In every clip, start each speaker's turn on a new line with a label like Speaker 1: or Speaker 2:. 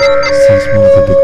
Speaker 1: s i n s e more of a b i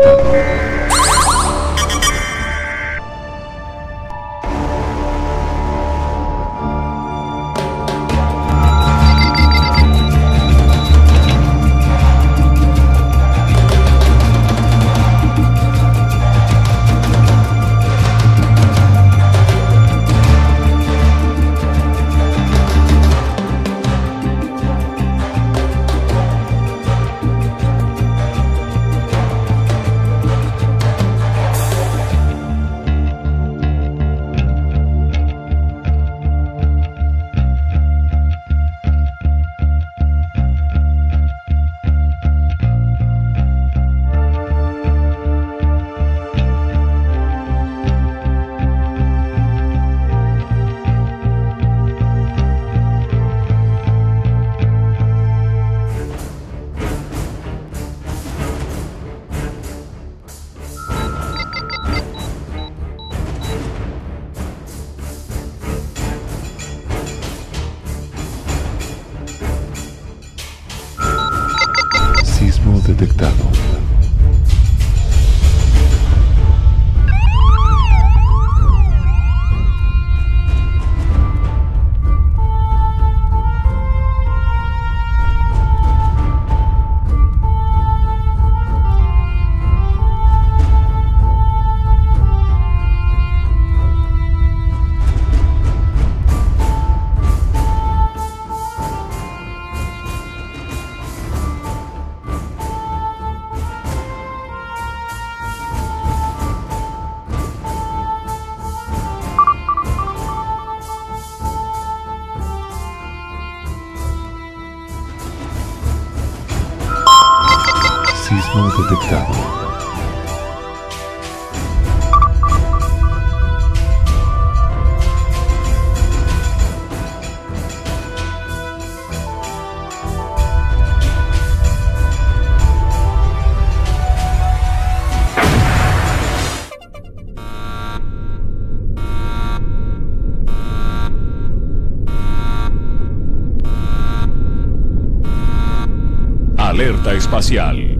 Speaker 1: Este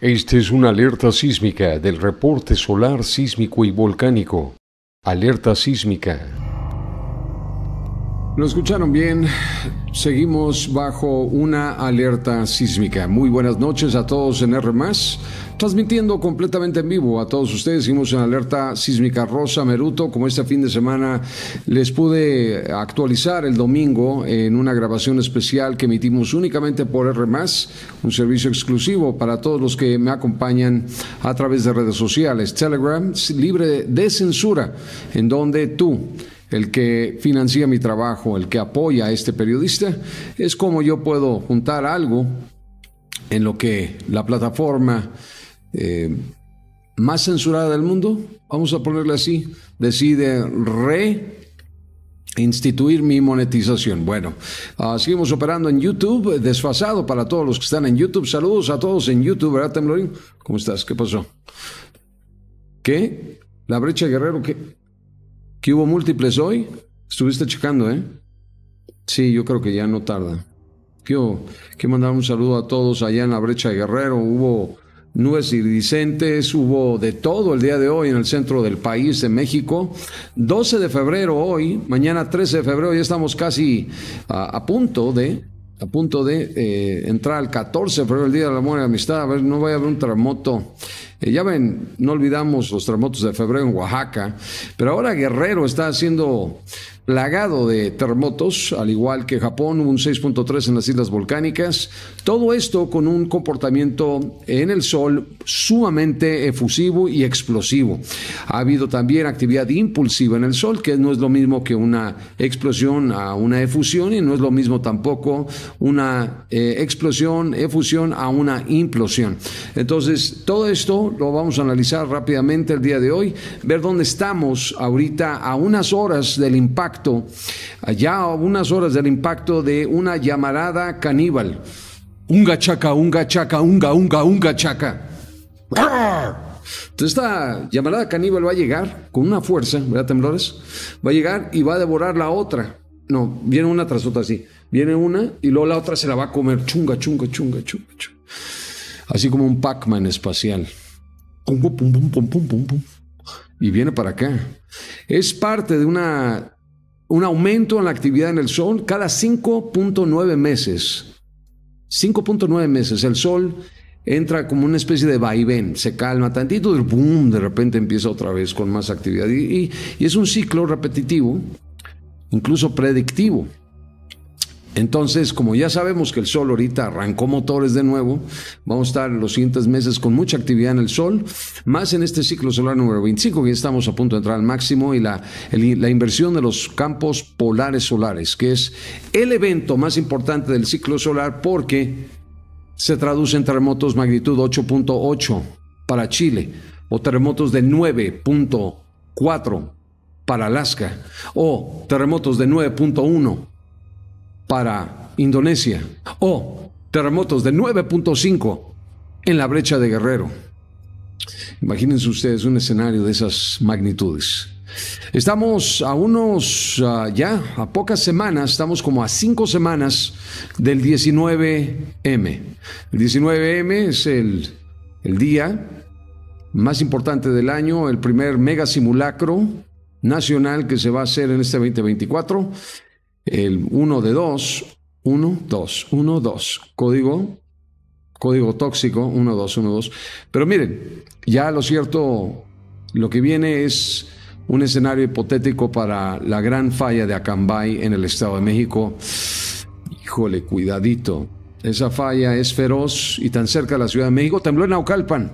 Speaker 1: Esta es una alerta sísmica del reporte solar sísmico y volcánico. Alerta sísmica. Lo escucharon bien. Seguimos bajo una alerta sísmica. Muy buenas noches a todos en R. Transmitiendo completamente en vivo a todos ustedes. Seguimos en alerta sísmica rosa, Meruto. Como este fin de semana les pude actualizar el domingo en una grabación especial que emitimos únicamente por R. Un servicio exclusivo para todos los que me acompañan a través de redes sociales. Telegram, libre de censura, en donde tú el que financia mi trabajo, el que apoya a este periodista, es como yo puedo juntar algo en lo que la plataforma eh, más censurada del mundo, vamos a ponerle así, decide re instituir mi monetización. Bueno, ah, seguimos operando en YouTube, desfasado para todos los que están en YouTube. Saludos a todos en YouTube, ¿verdad, ¿Cómo estás? ¿Qué pasó? ¿Qué? ¿La brecha guerrero? ¿Qué? ¿Que hubo múltiples hoy? Estuviste checando, ¿eh? Sí, yo creo que ya no tarda. Quiero, mandar un saludo a todos allá en la brecha de Guerrero. Hubo nubes iridiscentes, hubo de todo el día de hoy en el centro del país de México. 12 de febrero hoy, mañana 13 de febrero, ya estamos casi a, punto de a punto de eh, entrar al 14 de febrero, el Día del Amor y la Amistad, a ver, no vaya a haber un terremoto eh, ya ven, no olvidamos los terremotos de febrero en Oaxaca, pero ahora Guerrero está haciendo lagado de terremotos, al igual que Japón, un 6.3 en las islas volcánicas. Todo esto con un comportamiento en el sol sumamente efusivo y explosivo. Ha habido también actividad impulsiva en el sol, que no es lo mismo que una explosión a una efusión y no es lo mismo tampoco una eh, explosión, efusión a una implosión. Entonces, todo esto lo vamos a analizar rápidamente el día de hoy, ver dónde estamos ahorita a unas horas del impacto allá a unas horas del impacto de una llamarada caníbal. Unga chaca, unga chaca, unga, unga, un chaca. Entonces esta llamarada caníbal va a llegar con una fuerza, ¿verdad, temblores? Va a llegar y va a devorar la otra. No, viene una tras otra así. Viene una y luego la otra se la va a comer. Chunga, chunga, chunga, chunga, Así como un Pac-Man espacial. pum, pum, pum, pum, pum. Y viene para acá. Es parte de una un aumento en la actividad en el sol cada 5.9 meses. 5.9 meses. El sol entra como una especie de vaivén, se calma tantito y boom, de repente empieza otra vez con más actividad. y es un ciclo repetitivo, incluso predictivo. Entonces, como ya sabemos que el sol ahorita arrancó motores de nuevo, vamos a estar los siguientes meses con mucha actividad en el sol, más en este ciclo solar número 25, que estamos a punto de entrar al máximo, y la, la inversión de los campos polares solares, que es el evento más importante del ciclo solar porque se traduce en terremotos magnitud 8.8 para Chile, o terremotos de 9.4 para Alaska, o terremotos de 9.1 para Indonesia o terremotos de 9.5 en la brecha de Guerrero. Imagínense ustedes un escenario de esas magnitudes. Estamos a unos, ah, ya, a pocas semanas, estamos como a cinco semanas del 19M. El 19M es el, el día más importante del año, el primer mega simulacro nacional que se va a hacer en este 2024 el 1 de 2, 1, 2, 1, 2, código, código tóxico, 1, 2, 1, 2. Pero miren, ya lo cierto, lo que viene es un escenario hipotético para la gran falla de Acambay en el Estado de México. Híjole, cuidadito. Esa falla es feroz y tan cerca de la Ciudad de México. Tembló en Naucalpan.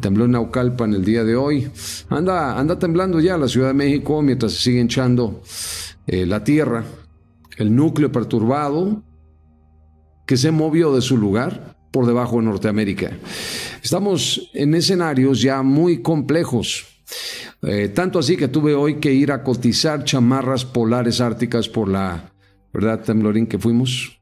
Speaker 1: Tembló en Naucalpan el día de hoy. Anda, anda temblando ya la Ciudad de México mientras se sigue hinchando eh, la Tierra, el núcleo perturbado que se movió de su lugar por debajo de Norteamérica. Estamos en escenarios ya muy complejos. Eh, tanto así que tuve hoy que ir a cotizar chamarras polares árticas por la, ¿verdad, Temblorín? Que fuimos.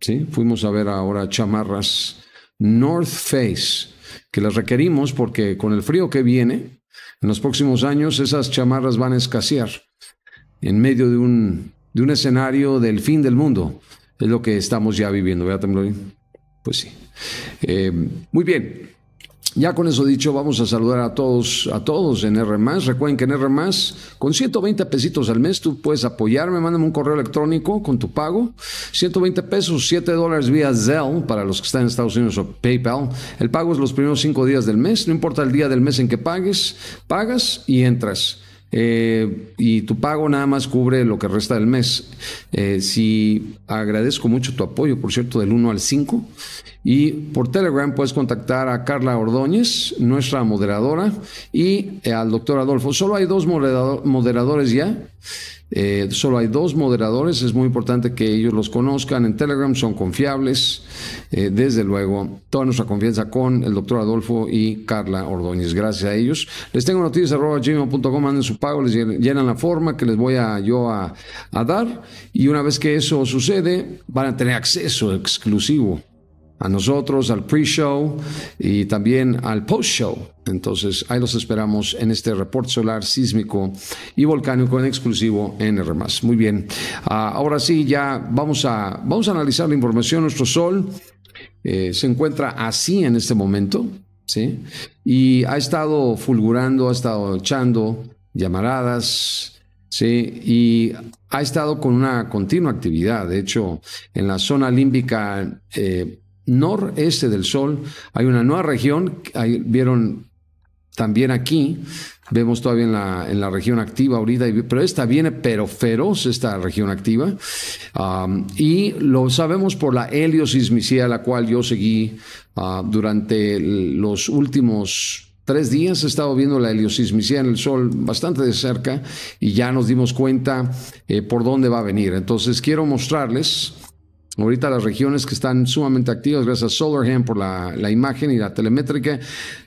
Speaker 1: Sí, fuimos a ver ahora chamarras North Face, que las requerimos porque con el frío que viene, en los próximos años esas chamarras van a escasear en medio de un, escenario del fin del mundo. Es lo que estamos ya viviendo, ¿verdad, bien. Pues sí. Eh, muy bien. Ya con eso dicho, vamos a saludar a todos, a todos en R. Recuerden que en R, con 120 pesitos al mes, tú puedes apoyarme, mándame un correo electrónico con tu pago. 120 pesos, 7 dólares vía Zelle para los que están en Estados Unidos o PayPal. El pago es los primeros 5 días del mes, no importa el día del mes en que pagues, pagas y entras. Eh, y tu pago nada más cubre lo que resta del mes. Eh, si agradezco mucho tu apoyo, por cierto, del 1 al 5. Y por Telegram puedes contactar a Carla Ordóñez, nuestra moderadora, y al doctor Adolfo. Solo hay dos moderadores ya. Eh, solo hay dos moderadores, es muy importante que ellos los conozcan en Telegram, son confiables. Eh, desde luego, toda nuestra confianza con el doctor Adolfo y Carla Ordóñez. Gracias a ellos. Les tengo noticias a manden su pago, les llenan la forma que les voy yo a dar. Y una vez que eso sucede, van a tener acceso exclusivo a nosotros, al pre-show y también al post-show. Entonces, ahí los esperamos en este report solar sísmico y volcánico en exclusivo en R. Muy bien. Ah, ahora sí, ya vamos a, vamos a analizar la información. Nuestro sol eh, se encuentra así en este momento, ¿sí? Y ha estado fulgurando, ha estado echando llamaradas, ¿sí? Y ha estado con una continua actividad. De hecho, en la zona límbica eh, noreste del Sol hay una nueva región, ahí vieron también aquí, vemos todavía en la, en la, región activa ahorita, pero esta viene pero feroz, esta región activa, y lo sabemos por la heliosismicía, la cual yo seguí ah, durante los últimos tres días he estado viendo la heliosismicidad en el Sol bastante de cerca y ya nos dimos cuenta eh, por dónde va a venir. Entonces quiero mostrarles Ahorita las regiones que están sumamente activas, gracias a Solarham por la, imagen y la telemétrica.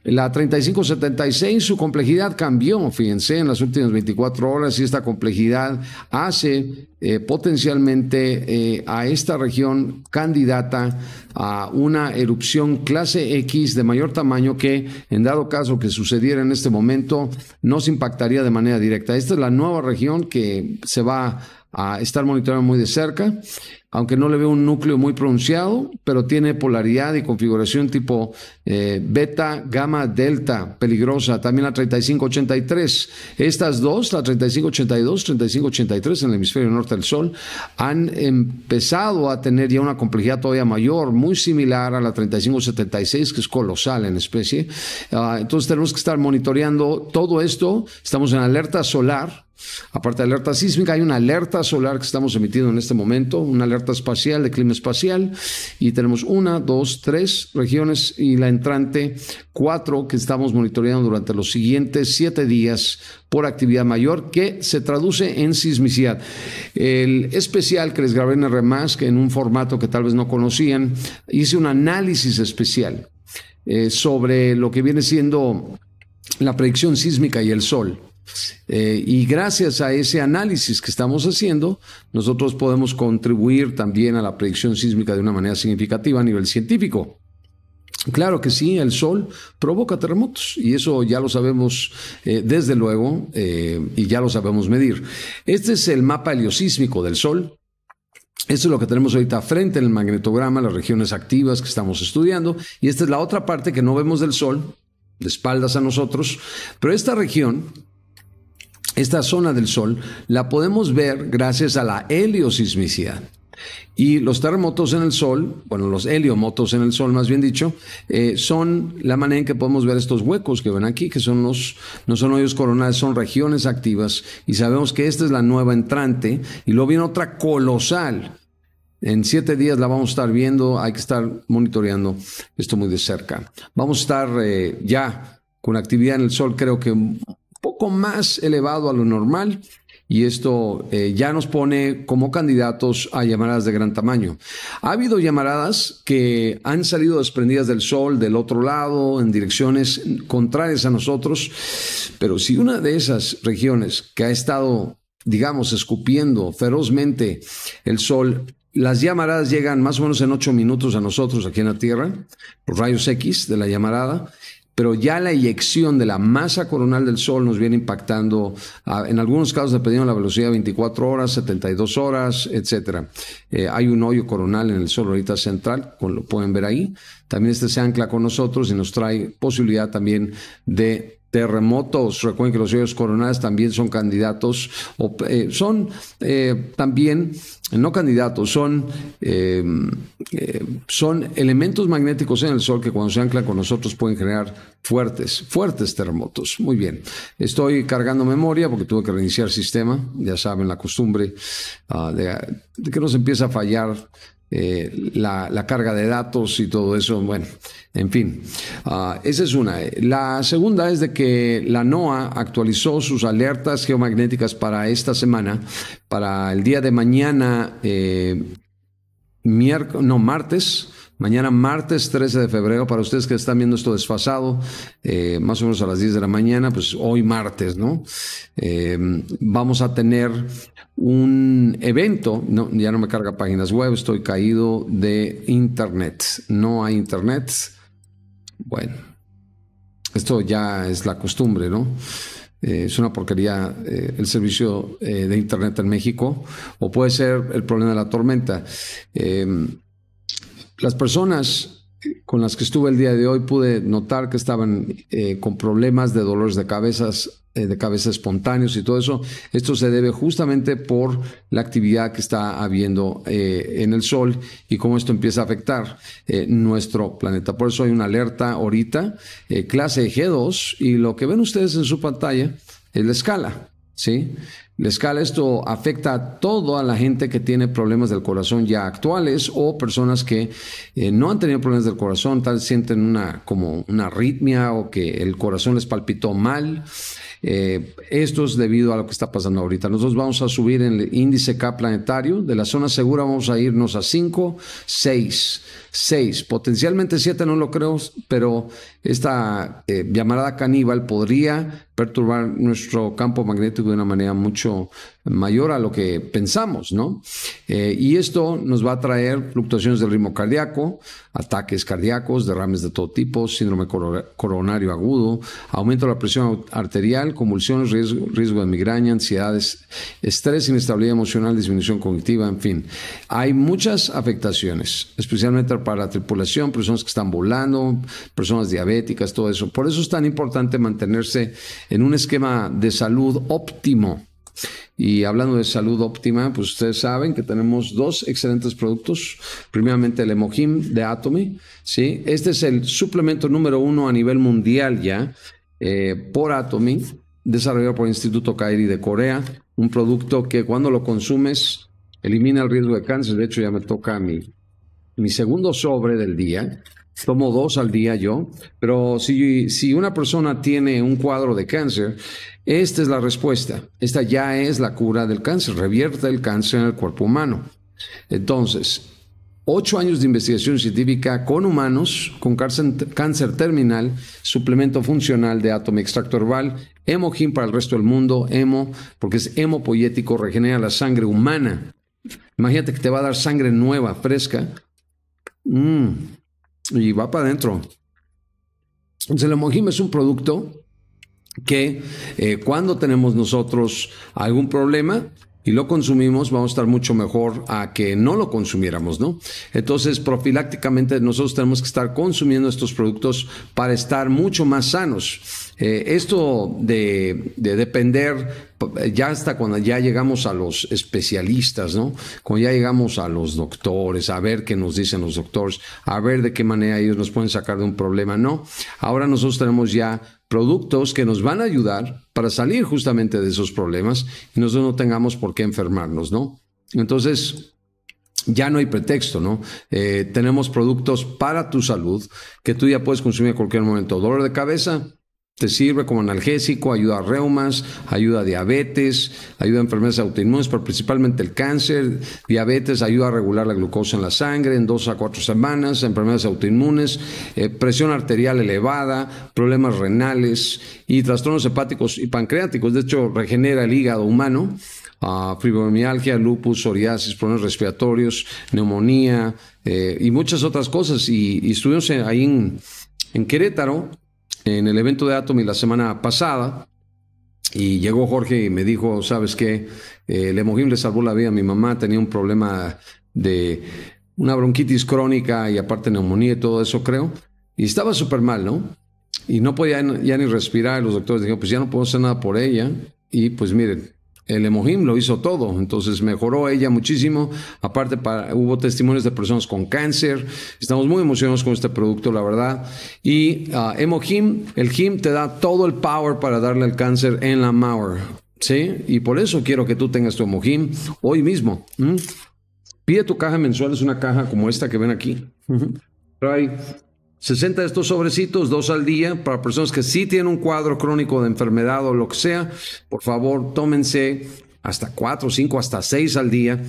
Speaker 1: La 3576, su complejidad cambió, fíjense, en las últimas 24 horas y esta complejidad hace eh, potencialmente eh, a esta región candidata a una erupción clase X de mayor tamaño que, en dado caso que sucediera en este momento, nos impactaría de manera directa. Esta es la nueva región que se va a estar monitoreando muy de cerca, aunque no le veo un núcleo muy pronunciado, pero tiene polaridad y configuración tipo eh, beta, gamma, delta, peligrosa. También la 3583. Estas dos, la 3582, 3583 en el hemisferio norte del Sol, han empezado a tener ya una complejidad todavía mayor, muy similar a la 3576, que es colosal en especie. Ah, entonces tenemos que estar monitoreando todo esto. Estamos en alerta solar Aparte de alerta sísmica, hay una alerta solar que estamos emitiendo en este momento, una alerta espacial de clima espacial, y tenemos una, dos, tres regiones y la entrante cuatro que estamos monitoreando durante los siguientes siete días por actividad mayor que se traduce en sismicidad. El especial que les grabé en RMAS, que en un formato que tal vez no conocían, hice un análisis especial eh, sobre lo que viene siendo la predicción sísmica y el sol. Eh, y gracias a ese análisis que estamos haciendo, nosotros podemos contribuir también a la predicción sísmica de una manera significativa a nivel científico. Claro que sí, el sol provoca terremotos y eso ya lo sabemos eh, desde luego eh, y ya lo sabemos medir. Este es el mapa heliosísmico del sol. Esto es lo que tenemos ahorita frente en el magnetograma, las regiones activas que estamos estudiando. Y esta es la otra parte que no vemos del sol, de espaldas a nosotros. Pero esta región esta zona del Sol la podemos ver gracias a la heliosismicidad. Y los terremotos en el Sol, bueno, los heliomotos en el Sol, más bien dicho, eh, son la manera en que podemos ver estos huecos que ven aquí, que son los, no son hoyos coronales, son regiones activas, y sabemos que esta es la nueva entrante, y luego viene otra colosal. En siete días la vamos a estar viendo, hay que estar monitoreando esto muy de cerca. Vamos a estar eh, ya con actividad en el Sol, creo que poco más elevado a lo normal y esto eh, ya nos pone como candidatos a llamaradas de gran tamaño. Ha habido llamaradas que han salido desprendidas del sol, del otro lado, en direcciones contrarias a nosotros, pero si una de esas regiones que ha estado, digamos, escupiendo ferozmente el sol, las llamaradas llegan más o menos en ocho minutos a nosotros aquí en la Tierra, los rayos X de la llamarada, pero ya la eyección de la masa coronal del Sol nos viene impactando, ah, en algunos casos dependiendo de la velocidad, 24 horas, 72 horas, etc. Eh, hay un hoyo coronal en el Sol ahorita central, como lo pueden ver ahí. También este se ancla con nosotros y nos trae posibilidad también de terremotos. Recuerden que los cielos coronales también son candidatos, o, eh, son eh, también, no candidatos, son, eh, son elementos magnéticos en el Sol que cuando se anclan con nosotros pueden generar fuertes, fuertes terremotos. Muy bien, estoy cargando memoria porque tuve que reiniciar el sistema, ya saben la costumbre ah, de, de que nos empieza a fallar eh, la, carga de datos y todo eso. Bueno, en fin, ah, esa es una. La segunda es de que la NOAA actualizó sus alertas geomagnéticas para esta semana, para el día de mañana, eh, no, martes. Mañana martes 13 de febrero, para ustedes que están viendo esto desfasado, eh, más o menos a las 10 de la mañana, pues hoy martes, ¿no? Em, vamos a tener un evento, no, ya no me carga páginas web, estoy caído de internet, no hay internet. Bueno, esto ya es la costumbre, ¿no? Eh, es una porquería eh, el servicio de Internet en México, o puede ser el problema de la tormenta. Em, las personas con las que estuve el día de hoy pude notar que estaban eh, con problemas de dolores de cabezas, eh, de cabeza espontáneos y todo eso. Esto se debe justamente por la actividad que está habiendo eh, en el Sol y cómo esto empieza a afectar nuestro planeta. Por eso hay una alerta ahorita, clase G2, y lo que ven ustedes en su pantalla es la escala. ¿sí? La escala esto afecta a toda la gente que tiene problemas del corazón ya actuales o personas que eh, no han tenido problemas del corazón, tal sienten una como una arritmia o que el corazón les palpitó mal. Eh, esto es debido a lo que está pasando ahorita. Nosotros vamos a subir en el índice K planetario. De la zona segura vamos a irnos a 5, 6, 6, potencialmente 7, no lo creo, pero esta eh, llamada caníbal podría perturbar nuestro campo magnético de una manera mucho mayor a lo que pensamos, ¿no? Eh, y esto nos va a traer fluctuaciones del ritmo cardíaco, ataques cardíacos, derrames de todo tipo, síndrome coronario agudo, aumento de la presión arterial, convulsiones, riesgo, de migraña, ansiedades, estrés, inestabilidad emocional, disminución cognitiva, en fin. Hay muchas afectaciones, especialmente para la tripulación, personas que están volando, personas diabéticas, todo eso. Por eso es tan importante mantenerse en un esquema de salud óptimo y hablando de salud óptima, pues ustedes saben que tenemos dos excelentes productos. Primeramente el Emojim de Atomy, ¿sí? Este es el suplemento número uno a nivel mundial ya eh, por Atomy, desarrollado por el Instituto Kairi de Corea. Un producto que cuando lo consumes elimina el riesgo de cáncer. De hecho, ya me toca mi segundo sobre del día. Tomo dos al día yo, pero si, si una persona tiene un cuadro de cáncer, esta es la respuesta. Esta ya es la cura del cáncer, revierte el cáncer en el cuerpo humano. Entonces, ocho años de investigación científica con humanos, con cáncer, terminal, suplemento funcional de átomo extracto herbal, hemogin para el resto del mundo, hemo, porque es hemopoyético, regenera la sangre humana. Imagínate que te va a dar sangre nueva, fresca. Mm y va para adentro. Entonces el Emojim es un producto que eh, cuando tenemos nosotros algún problema, y lo consumimos, vamos a estar mucho mejor a que no lo consumiéramos, ¿no? Entonces, profilácticamente nosotros tenemos que estar consumiendo estos productos para estar mucho más sanos. Eh, esto de, de, depender, ya hasta cuando ya llegamos a los especialistas, ¿no? Cuando ya llegamos a los doctores, a ver qué nos dicen los doctores, a ver de qué manera ellos nos pueden sacar de un problema, ¿no? Ahora nosotros tenemos ya productos que nos van a ayudar para salir justamente de esos problemas y nosotros no tengamos por qué enfermarnos, ¿no? Entonces, ya no hay pretexto, ¿no? Eh, tenemos productos para tu salud que tú ya puedes consumir en cualquier momento. Dolor de cabeza, te sirve como analgésico, ayuda a reumas, ayuda a diabetes, ayuda a enfermedades autoinmunes, pero principalmente el cáncer. Diabetes ayuda a regular la glucosa en la sangre en dos a cuatro semanas, enfermedades autoinmunes, eh, presión arterial elevada, problemas renales y trastornos hepáticos y pancreáticos. De hecho, regenera el hígado humano. Ah, fibromialgia, lupus, psoriasis, problemas respiratorios, neumonía eh, y muchas otras cosas. Y, estuvimos ahí en Querétaro en el evento de Atomy la semana pasada. Y llegó Jorge y me dijo, ¿sabes qué? Eh, el Emojim le salvó la vida a mi mamá, tenía un problema de una bronquitis crónica y aparte neumonía y todo eso, creo. Y estaba súper mal, ¿no? Y no podía ya ni respirar. Los doctores dijeron, pues ya no puedo hacer nada por ella. Y pues miren, el Emojim lo hizo todo, entonces mejoró ella muchísimo. Aparte, hubo testimonios de personas con cáncer. Estamos muy emocionados con este producto, la verdad. Y uh, ah, Emohim, el Him te da todo el power para darle el cáncer en la Mauer. ¿Sí? Y por eso quiero que tú tengas tu Emojim hoy mismo. Pide tu caja mensual, es una caja como esta que ven aquí. 60 de estos sobrecitos, dos al día, para personas que sí tienen un cuadro crónico de enfermedad o lo que sea, por favor, tómense hasta 4, cinco, hasta 6 al día.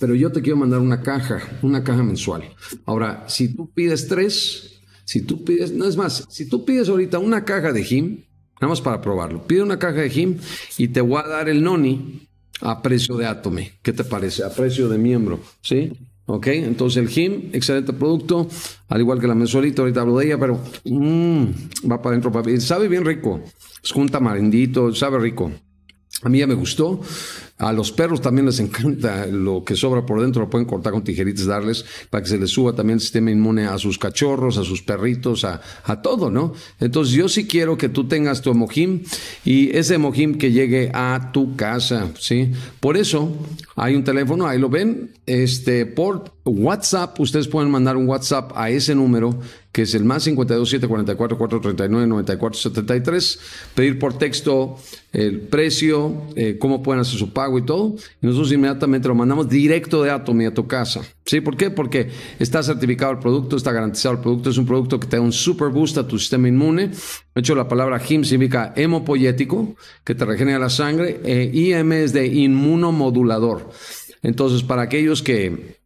Speaker 1: Pero yo te quiero mandar una caja, una caja mensual. Ahora, si tú pides tres, si tú pides, no es más, si tú pides ahorita una caja de GIM, nada más para probarlo, pide una caja de GIM y te voy a dar el noni a precio de átome. ¿Qué te parece? A precio de miembro, ¿sí? ¿Ok? Entonces el jim, excelente producto, al igual que la mensualita, ahorita hablo de ella, pero mmm, va para adentro, Sabe bien rico. Es junta tamarindito, sabe rico. A mí ya me gustó. A los perros también les encanta lo que sobra por dentro, lo pueden cortar con tijeritas, darles para que se les suba también el sistema inmune a sus cachorros, a sus perritos, a, todo, ¿no? Entonces yo sí quiero que tú tengas tu emojim y ese hemojim que llegue a tu casa, ¿sí? Por eso hay un teléfono, ahí lo ven, este, por WhatsApp, ustedes pueden mandar un WhatsApp a ese número que es el más 52 744 9473. Pedir por texto el precio, eh, cómo pueden hacer su pago y todo. Y nosotros inmediatamente lo mandamos directo de Atomy a tu casa. ¿Sí? ¿Por qué? Porque está certificado el producto, está garantizado el producto. Es un producto que te da un super boost a tu sistema inmune. De hecho, la palabra HIM significa hemopoyético, que te regenera la sangre. Eh, IM es de inmunomodulador. Entonces, para aquellos que,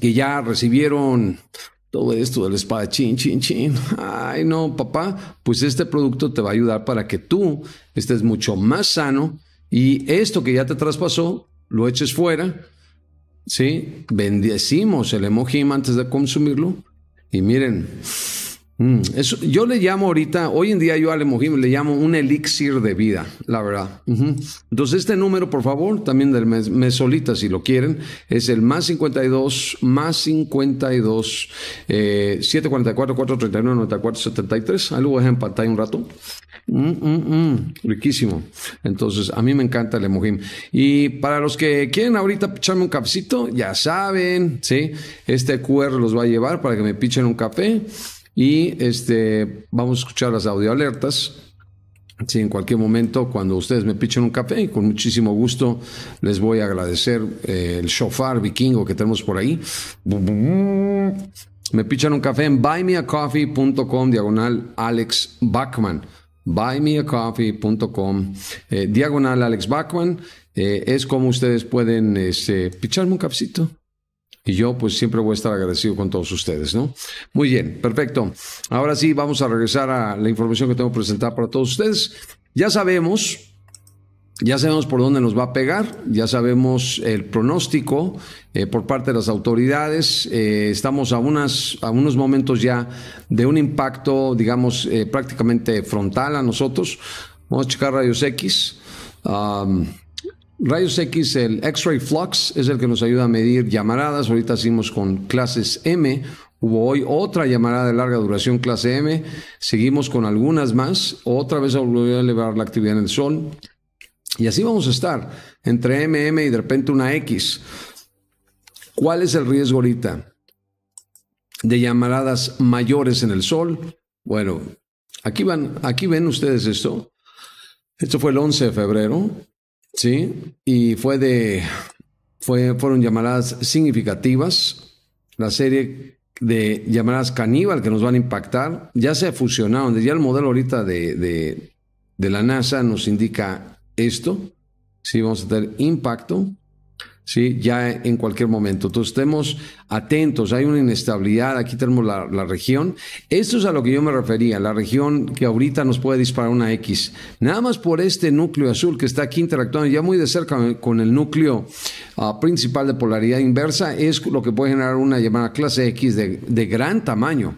Speaker 1: que ya recibieron todo esto del espadachín, chin, chin. Ay, no, papá, pues este producto te va a ayudar para que tú estés mucho más sano y esto que ya te traspasó, lo eches fuera. ¿Sí? Bendecimos el emoji antes de consumirlo. Y miren, Mm, yo le llamo ahorita, hoy en día yo al Emojim le llamo un elixir de vida, la verdad. Entonces, este número, por favor, también del mes, mesolita, si lo quieren, es el más 52, más 52, eh, 744-439-9473. Ahí lo voy a en pantalla un rato. Mm, mm, riquísimo. Entonces, a mí me encanta el Emojim. Y para los que quieren ahorita picharme un cafecito, ya saben, ¿sí? Este QR los va a llevar para que me pichen un café. Y este, vamos a escuchar las audioalertas. Si en cualquier momento, cuando ustedes me pichen un café, y con muchísimo gusto les voy a agradecer eh, el shofar vikingo que tenemos por ahí. Me pichan un café en buymeacoffee.com diagonal Alex Bachman. Buymeacoffee.com eh, diagonal Alex Bachman. Eh, es como ustedes pueden este, picharme un cafecito y yo pues siempre voy a estar agradecido con todos ustedes, ¿no? Muy bien, perfecto. Ahora sí, vamos a regresar a la información que tengo presentada para todos ustedes. Ya sabemos, ya sabemos por dónde nos va a pegar, ya sabemos el pronóstico eh, por parte de las autoridades. Eh, estamos a, unas, a unos momentos ya de un impacto, digamos, eh, prácticamente frontal a nosotros. Vamos a checar rayos X. Rayos X, el X-ray flux, es el que nos ayuda a medir llamaradas. Ahorita hicimos con clases M. Hubo hoy otra llamarada de larga duración, clase M. Seguimos con algunas más. Otra vez volvió a elevar la actividad en el Sol. Y así vamos a estar, entre M y de repente una X. ¿Cuál es el riesgo ahorita? De llamaradas mayores en el Sol. Bueno, aquí, van, aquí ven ustedes esto. Esto fue el 11 de febrero. ¿sí? Y fue de, fue, fueron llamadas significativas. La serie de llamadas caníbal que nos van a impactar ya se ha fusionado, Ya el modelo ahorita de, de, de la NASA nos indica esto. Sí, vamos a tener impacto. ¿sí? ya en cualquier momento. Entonces, estemos atentos, hay una inestabilidad, aquí tenemos la, región. Esto es a lo que yo me refería, la región que ahorita nos puede disparar una X. Nada más por este núcleo azul que está aquí interactuando ya muy de cerca con el núcleo ah, principal de polaridad inversa, es lo que puede generar una llamada clase X de, de gran tamaño.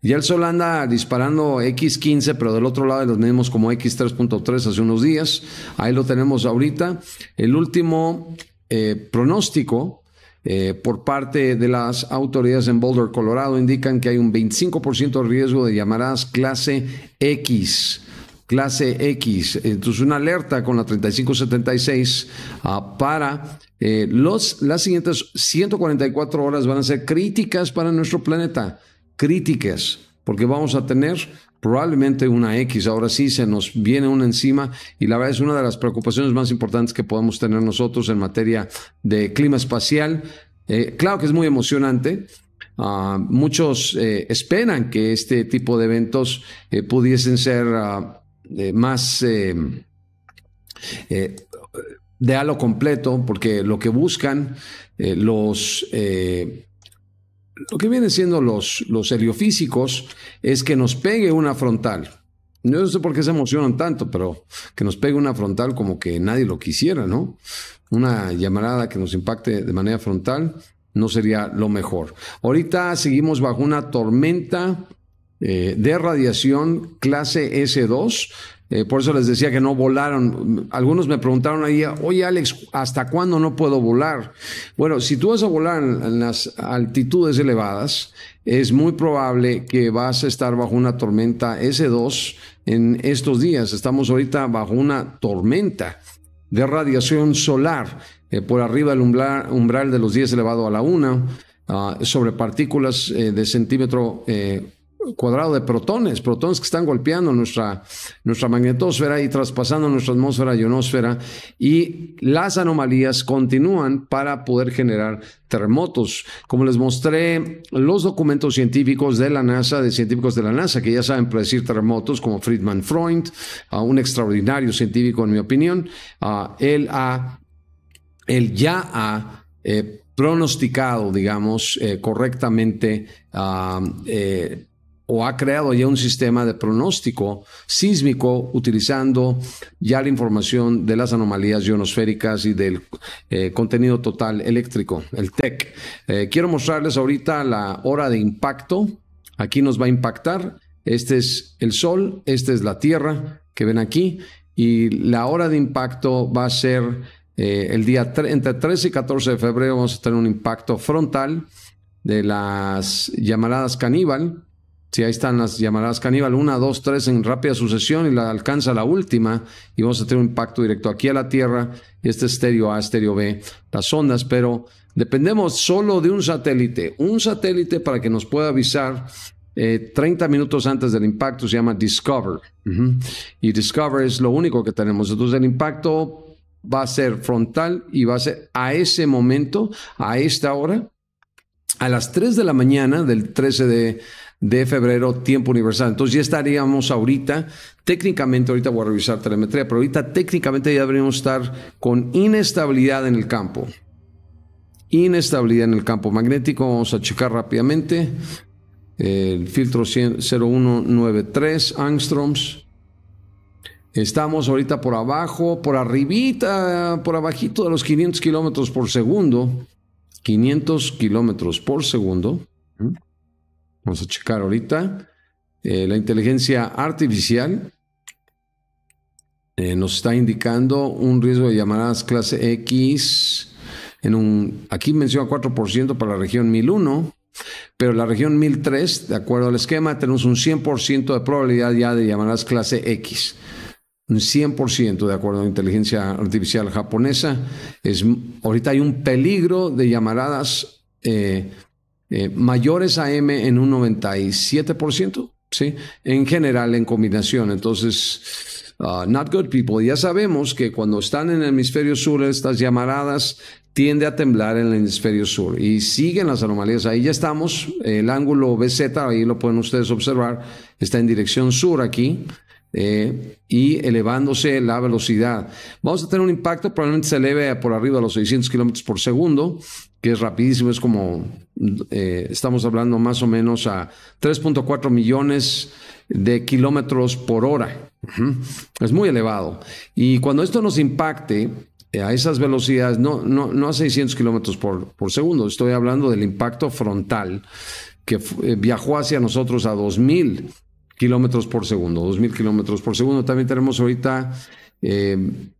Speaker 1: Ya el sol anda disparando X15, pero del otro lado lo tenemos como X3.3 hace unos días. Ahí lo tenemos ahorita. El último eh, pronóstico eh, por parte de las autoridades en Boulder, Colorado, indican que hay un 25% de riesgo de llamaradas clase X clase X. Entonces, una alerta con la 3576 ah, para eh, los, las siguientes 144 horas van a ser críticas para nuestro planeta, críticas porque vamos a tener probablemente una X. Ahora sí, se nos viene una encima y la verdad es una de las preocupaciones más importantes que podemos tener nosotros en materia de clima espacial. Eh, claro que es muy emocionante. Ah, muchos eh, esperan que este tipo de eventos eh, pudiesen ser ah, más de a lo completo, porque lo que buscan los lo que vienen siendo los, los heliofísicos es que nos pegue una frontal. no sé por qué se emocionan tanto, pero que nos pegue una frontal como que nadie lo quisiera, ¿no? Una llamarada que nos impacte de manera frontal no sería lo mejor. Ahorita seguimos bajo una tormenta eh, de radiación clase S2 eh, por eso les decía que no volaron. Algunos me preguntaron ahí, oye Alex, ¿hasta cuándo no puedo volar? Bueno, si tú vas a volar en, las altitudes elevadas, es muy probable que vas a estar bajo una tormenta S2 en estos días. Estamos ahorita bajo una tormenta de radiación solar eh, por arriba del umbral, de los 10 elevado a la 1 ah, sobre partículas eh, de centímetro cuadrado de protones, protones que están golpeando nuestra, nuestra magnetosfera y traspasando nuestra atmósfera ionosfera y las anomalías continúan para poder generar terremotos. Como les mostré, los documentos científicos de la NASA, de científicos de la NASA que ya saben predecir terremotos como Friedman Freund, un extraordinario científico en mi opinión, él, ha, él ya ha... Eh, pronosticado, digamos, eh, correctamente ah, eh, o ha creado ya un sistema de pronóstico sísmico utilizando ya la información de las anomalías ionosféricas y del eh, contenido total eléctrico, el TEC. Eh, quiero mostrarles ahorita la hora de impacto. Aquí nos va a impactar. Este es el Sol, esta es la Tierra que ven aquí y la hora de impacto va a ser eh, el día entre 13 y 14 de febrero. Vamos a tener un impacto frontal de las llamaradas caníbal si ahí están las llamadas caníbal, una, dos, tres en rápida sucesión y la alcanza la última y vamos a tener un impacto directo aquí a la Tierra. Este estéreo A, estéreo B, las ondas, pero dependemos solo de un satélite. Un satélite para que nos pueda avisar 30 eh, minutos antes del impacto se llama Discover. Y Discover es lo único que tenemos. Entonces el impacto va a ser frontal y va a ser a ese momento, a esta hora, a las 3 de la mañana del 13 de de febrero, tiempo universal. Entonces ya estaríamos ahorita, técnicamente, ahorita voy a revisar telemetría, pero ahorita técnicamente ya deberíamos estar con inestabilidad en el campo. Inestabilidad en el campo magnético, vamos a checar rápidamente. El filtro 0193 angstroms. Estamos ahorita por abajo, por arribita, por abajito de los 500 kilómetros por segundo. 500 kilómetros por segundo. Vamos a checar ahorita. Eh, la inteligencia artificial eh, nos está indicando un riesgo de llamadas clase X. En un, aquí menciona 4% para la región 1001, pero la región 1003, de acuerdo al esquema, tenemos un 100% de probabilidad ya de llamadas clase X. Un 100% de acuerdo a la inteligencia artificial japonesa. Es, ahorita hay un peligro de llamaradas eh, eh, mayores a M en un 97%, ¿sí? En general, en combinación. Entonces, ah, not good people. Ya sabemos que cuando están en el hemisferio sur, estas llamaradas tiende a temblar en el hemisferio sur y siguen las anomalías. Ahí ya estamos, el ángulo BZ, ahí lo pueden ustedes observar, está en dirección sur aquí. Eh, y elevándose la velocidad. Vamos a tener un impacto, probablemente se eleve por arriba de los 600 kilómetros por segundo, que es rapidísimo, es como, eh, estamos hablando más o menos a 3.4 millones de kilómetros por hora. Es muy elevado. Y cuando esto nos impacte eh, a esas velocidades, no, no, a 600 kilómetros por, segundo, estoy hablando del impacto frontal que eh, viajó hacia nosotros a 2000 kilómetros por segundo, 2000 kilómetros por segundo. También tenemos ahorita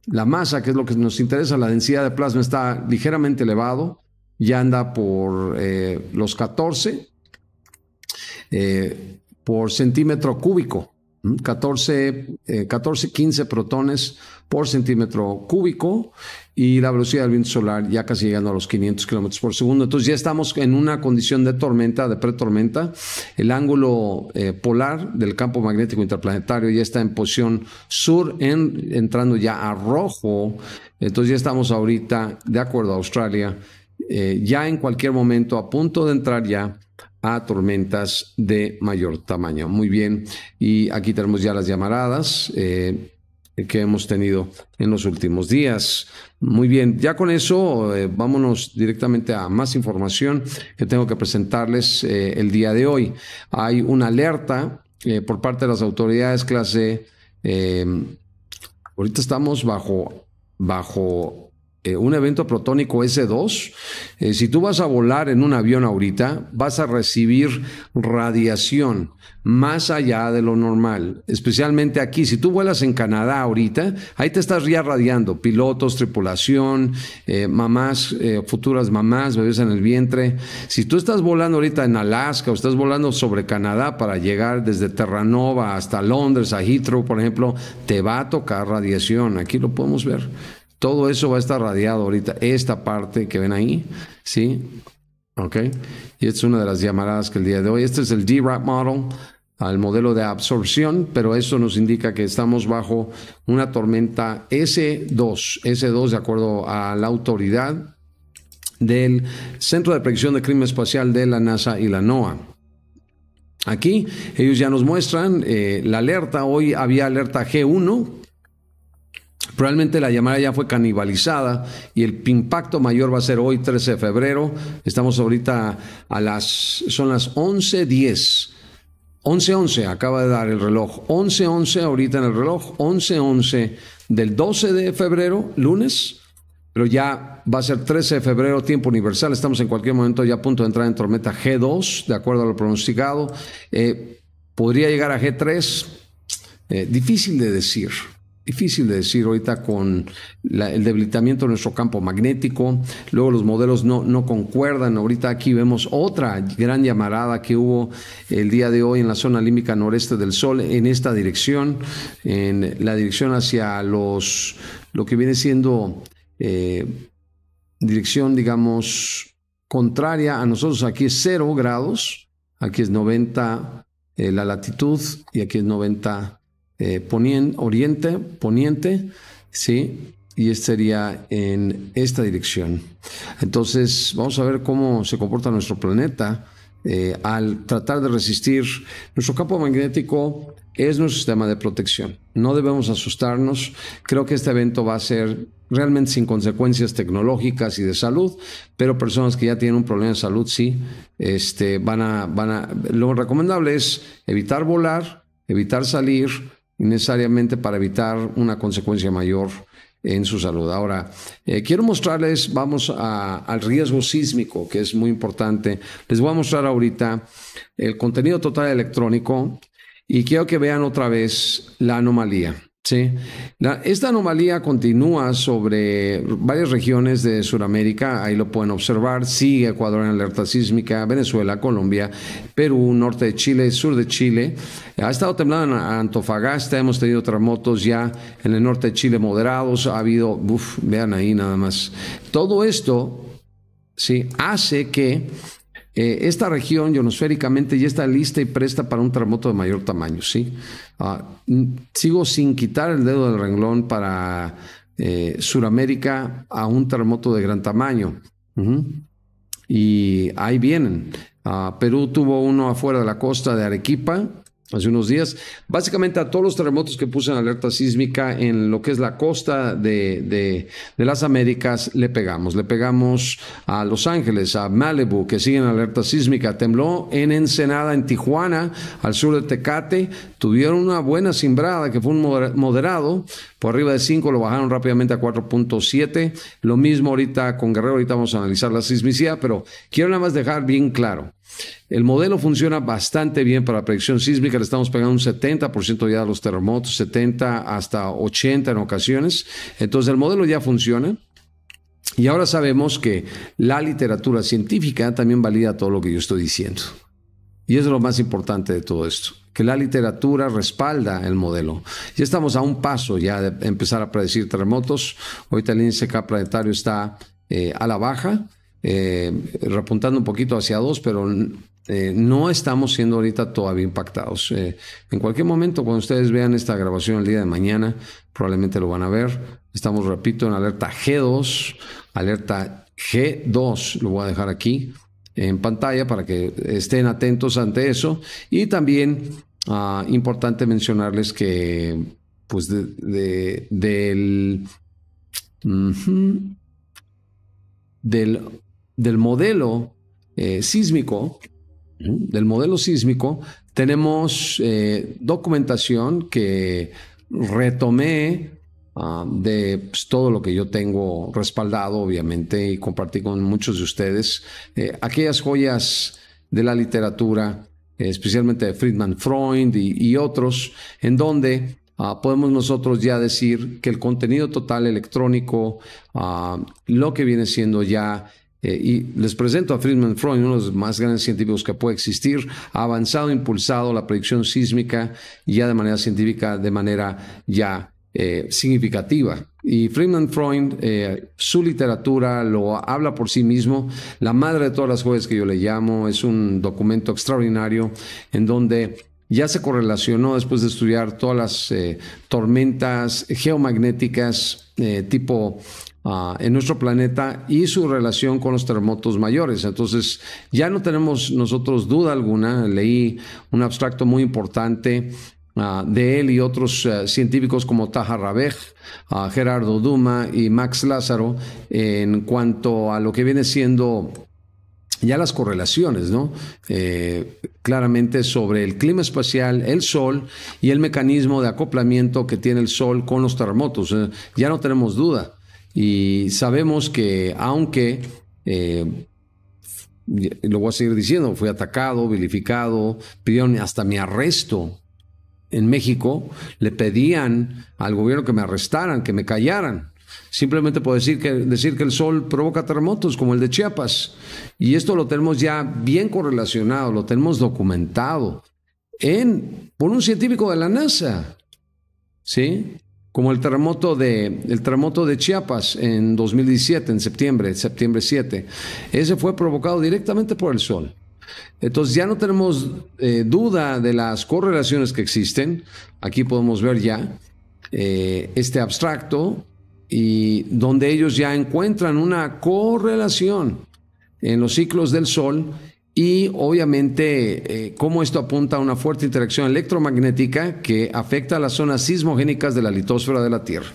Speaker 1: la masa, que es lo que nos interesa, la densidad de plasma está ligeramente elevado, ya anda por eh, los 14 eh, por centímetro cúbico, 14, 14, 15 protones por centímetro cúbico y la velocidad del viento solar ya casi llegando a los 500 kilómetros por segundo. Entonces ya estamos en una condición de tormenta, de pretormenta. El ángulo eh, polar del campo magnético interplanetario ya está en posición sur, entrando ya a rojo. Entonces ya estamos ahorita, de acuerdo a Australia, eh, ya en cualquier momento a punto de entrar ya a tormentas de mayor tamaño. Muy bien, y aquí tenemos ya las llamaradas eh, que hemos tenido en los últimos días. Muy bien, ya con eso eh, vámonos directamente a más información que tengo que presentarles el día de hoy. Hay una alerta por parte de las autoridades clase... ahorita estamos bajo, bajo eh, un evento protónico S2, eh, si tú vas a volar en un avión ahorita, vas a recibir radiación más allá de lo normal, especialmente aquí. Si tú vuelas en Canadá ahorita, ahí te estás ya radiando, pilotos, tripulación, eh, mamás, futuras mamás, bebés en el vientre. Si tú estás volando ahorita en Alaska o estás volando sobre Canadá para llegar desde Terranova hasta Londres, a Heathrow, por ejemplo, te va a tocar radiación. Aquí lo podemos ver. Todo eso va a estar radiado ahorita. Esta parte que ven ahí, ¿sí? ¿Ok? Y es una de las llamadas que el día de hoy. Este es el D-RAP model, al modelo de absorción, pero eso nos indica que estamos bajo una tormenta S2. S2 de acuerdo a la autoridad del Centro de Predicción de Crimen Espacial de la NASA y la NOAA. Aquí ellos ya nos muestran eh, la alerta. Hoy había alerta G1, Probablemente la llamada ya fue canibalizada y el impacto mayor va a ser hoy 13 de febrero. Estamos ahorita a las, son las 11.10. 11.11 acaba de dar el reloj. 11.11 ahorita en el reloj. 11.11 del 12 de febrero, lunes. Pero ya va a ser 13 de febrero, tiempo universal. Estamos en cualquier momento ya a punto de entrar en tormenta G2, de acuerdo a lo pronosticado. Eh, podría llegar a G3. Eh, difícil de decir difícil de decir ahorita con el debilitamiento de nuestro campo magnético, luego los modelos no, no concuerdan, ahorita aquí vemos otra gran llamarada que hubo el día de hoy en la zona límbica noreste del Sol, en esta dirección, en la dirección hacia los, lo que viene siendo eh, dirección, digamos, contraria a nosotros, aquí es cero grados, aquí es 90 eh, la latitud y aquí es 90 eh, oriente, poniente, ¿sí? Y estaría en esta dirección. Entonces, vamos a ver cómo se comporta nuestro planeta eh, al tratar de resistir. Nuestro campo magnético es nuestro sistema de protección. No debemos asustarnos. Creo que este evento va a ser realmente sin consecuencias tecnológicas y de salud, pero personas que ya tienen un problema de salud sí, este, van a, van a, lo recomendable es evitar volar, evitar salir, necesariamente para evitar una consecuencia mayor en su salud. Ahora, eh, quiero mostrarles, vamos al riesgo sísmico, que es muy importante. Les voy a mostrar ahorita el contenido total electrónico y quiero que vean otra vez la anomalía. Sí. Esta anomalía continúa sobre varias regiones de Sudamérica, ahí lo pueden observar. Sigue Ecuador en alerta sísmica, Venezuela, Colombia, Perú, norte de Chile, sur de Chile. Ha estado temblando en Antofagasta, hemos tenido terremotos ya en el norte de Chile moderados, ha habido, uff, vean ahí nada más. Todo esto, sí, hace que eh, esta región ionosféricamente ya está lista y presta para un terremoto de mayor tamaño, ¿sí? Ah, sigo sin quitar el dedo del renglón para eh, a un terremoto de gran tamaño. Y ahí vienen. Ah, Perú tuvo uno afuera de la costa de Arequipa, hace unos días, básicamente a todos los terremotos que puse en alerta sísmica en lo que es la costa de, las Américas, le pegamos. Le pegamos a Los Ángeles, a Malibu, que siguen alerta sísmica. Tembló en Ensenada, en Tijuana, al sur de Tecate. Tuvieron una buena simbrada, que fue un moderado, por arriba de 5, lo bajaron rápidamente a 4.7. Lo mismo ahorita con Guerrero, ahorita vamos a analizar la sismicidad, pero quiero nada más dejar bien claro. El modelo funciona bastante bien para la predicción sísmica. Le estamos pegando un 70% ya de los terremotos, 70 hasta 80 en ocasiones. Entonces el modelo ya funciona. Y ahora sabemos que la literatura científica también valida todo lo que yo estoy diciendo. Y es lo más importante de todo esto, que la literatura respalda el modelo. Ya estamos a un paso ya de empezar a predecir terremotos. Hoy el índice K planetario está eh, a la baja. Eh, repuntando un poquito hacia dos, pero eh, no estamos siendo ahorita todavía impactados. Eh, en cualquier momento, cuando ustedes vean esta grabación el día de mañana, probablemente lo van a ver. Estamos, repito, en alerta G2, alerta G2, lo voy a dejar aquí en pantalla para que estén atentos ante eso. Y también, ah, importante mencionarles que, pues, del, del del modelo eh, sísmico, del modelo sísmico, tenemos eh, documentación que retomé ah, de pues, todo lo que yo tengo respaldado, obviamente, y compartí con muchos de ustedes, eh, aquellas joyas de la literatura, especialmente de Friedman Freund y, otros, en donde ah, podemos nosotros ya decir que el contenido total electrónico, ah, lo que viene siendo ya eh, y les presento a Friedman Freund, uno de los más grandes científicos que puede existir. Ha avanzado, impulsado la predicción sísmica ya de manera científica, de manera ya eh, significativa. Y Friedman Freund, eh, su literatura lo habla por sí mismo. La madre de todas las jueves que yo le llamo es un documento extraordinario en donde ya se correlacionó después de estudiar todas las tormentas geomagnéticas tipo Ah, en nuestro planeta y su relación con los terremotos mayores. Entonces, ya no tenemos nosotros duda alguna. Leí un abstracto muy importante ah, de él y otros ah, científicos como Taja Rabej, Gerardo Duma y Max Lázaro en cuanto a lo que viene siendo ya las correlaciones, ¿no? Eh, claramente sobre el clima espacial, el sol y el mecanismo de acoplamiento que tiene el sol con los terremotos. Eh, ya no tenemos duda. Y sabemos que aunque, eh, lo voy a seguir diciendo, fui atacado, vilificado, pidieron hasta mi arresto en México, le pedían al gobierno que me arrestaran, que me callaran. Simplemente por decir que, decir que el sol provoca terremotos como el de Chiapas. Y esto lo tenemos ya bien correlacionado, lo tenemos documentado en, por un científico de la NASA. ¿Sí? como el terremoto de, el terremoto de Chiapas en 2017, en septiembre, septiembre 7. Ese fue provocado directamente por el sol. Entonces ya no tenemos eh, duda de las correlaciones que existen. Aquí podemos ver ya eh, este abstracto y donde ellos ya encuentran una correlación en los ciclos del Sol y obviamente eh, cómo esto apunta a una fuerte interacción electromagnética que afecta a las zonas sismogénicas de la litosfera de la Tierra.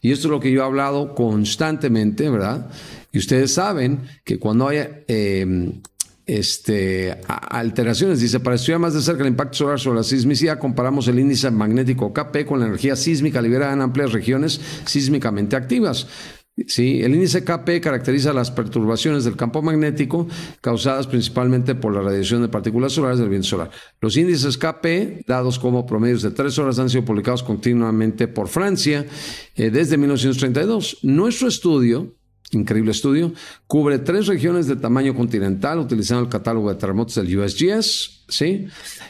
Speaker 1: Y esto es lo que yo he hablado constantemente, ¿verdad? Y ustedes saben que cuando hay em, este, alteraciones. Dice, para estudiar más de cerca el impacto solar sobre la sismicidad, comparamos el índice magnético KP con la energía sísmica liberada en amplias regiones sísmicamente activas. Sí, el índice KP caracteriza las perturbaciones del campo magnético causadas principalmente por la radiación de partículas solares del viento solar. Los índices KP, dados como promedios de tres horas, han sido publicados continuamente por Francia eh, desde 1932. Nuestro estudio, increíble estudio, cubre tres regiones de tamaño continental utilizando el catálogo de terremotos del USGS, ¿sí?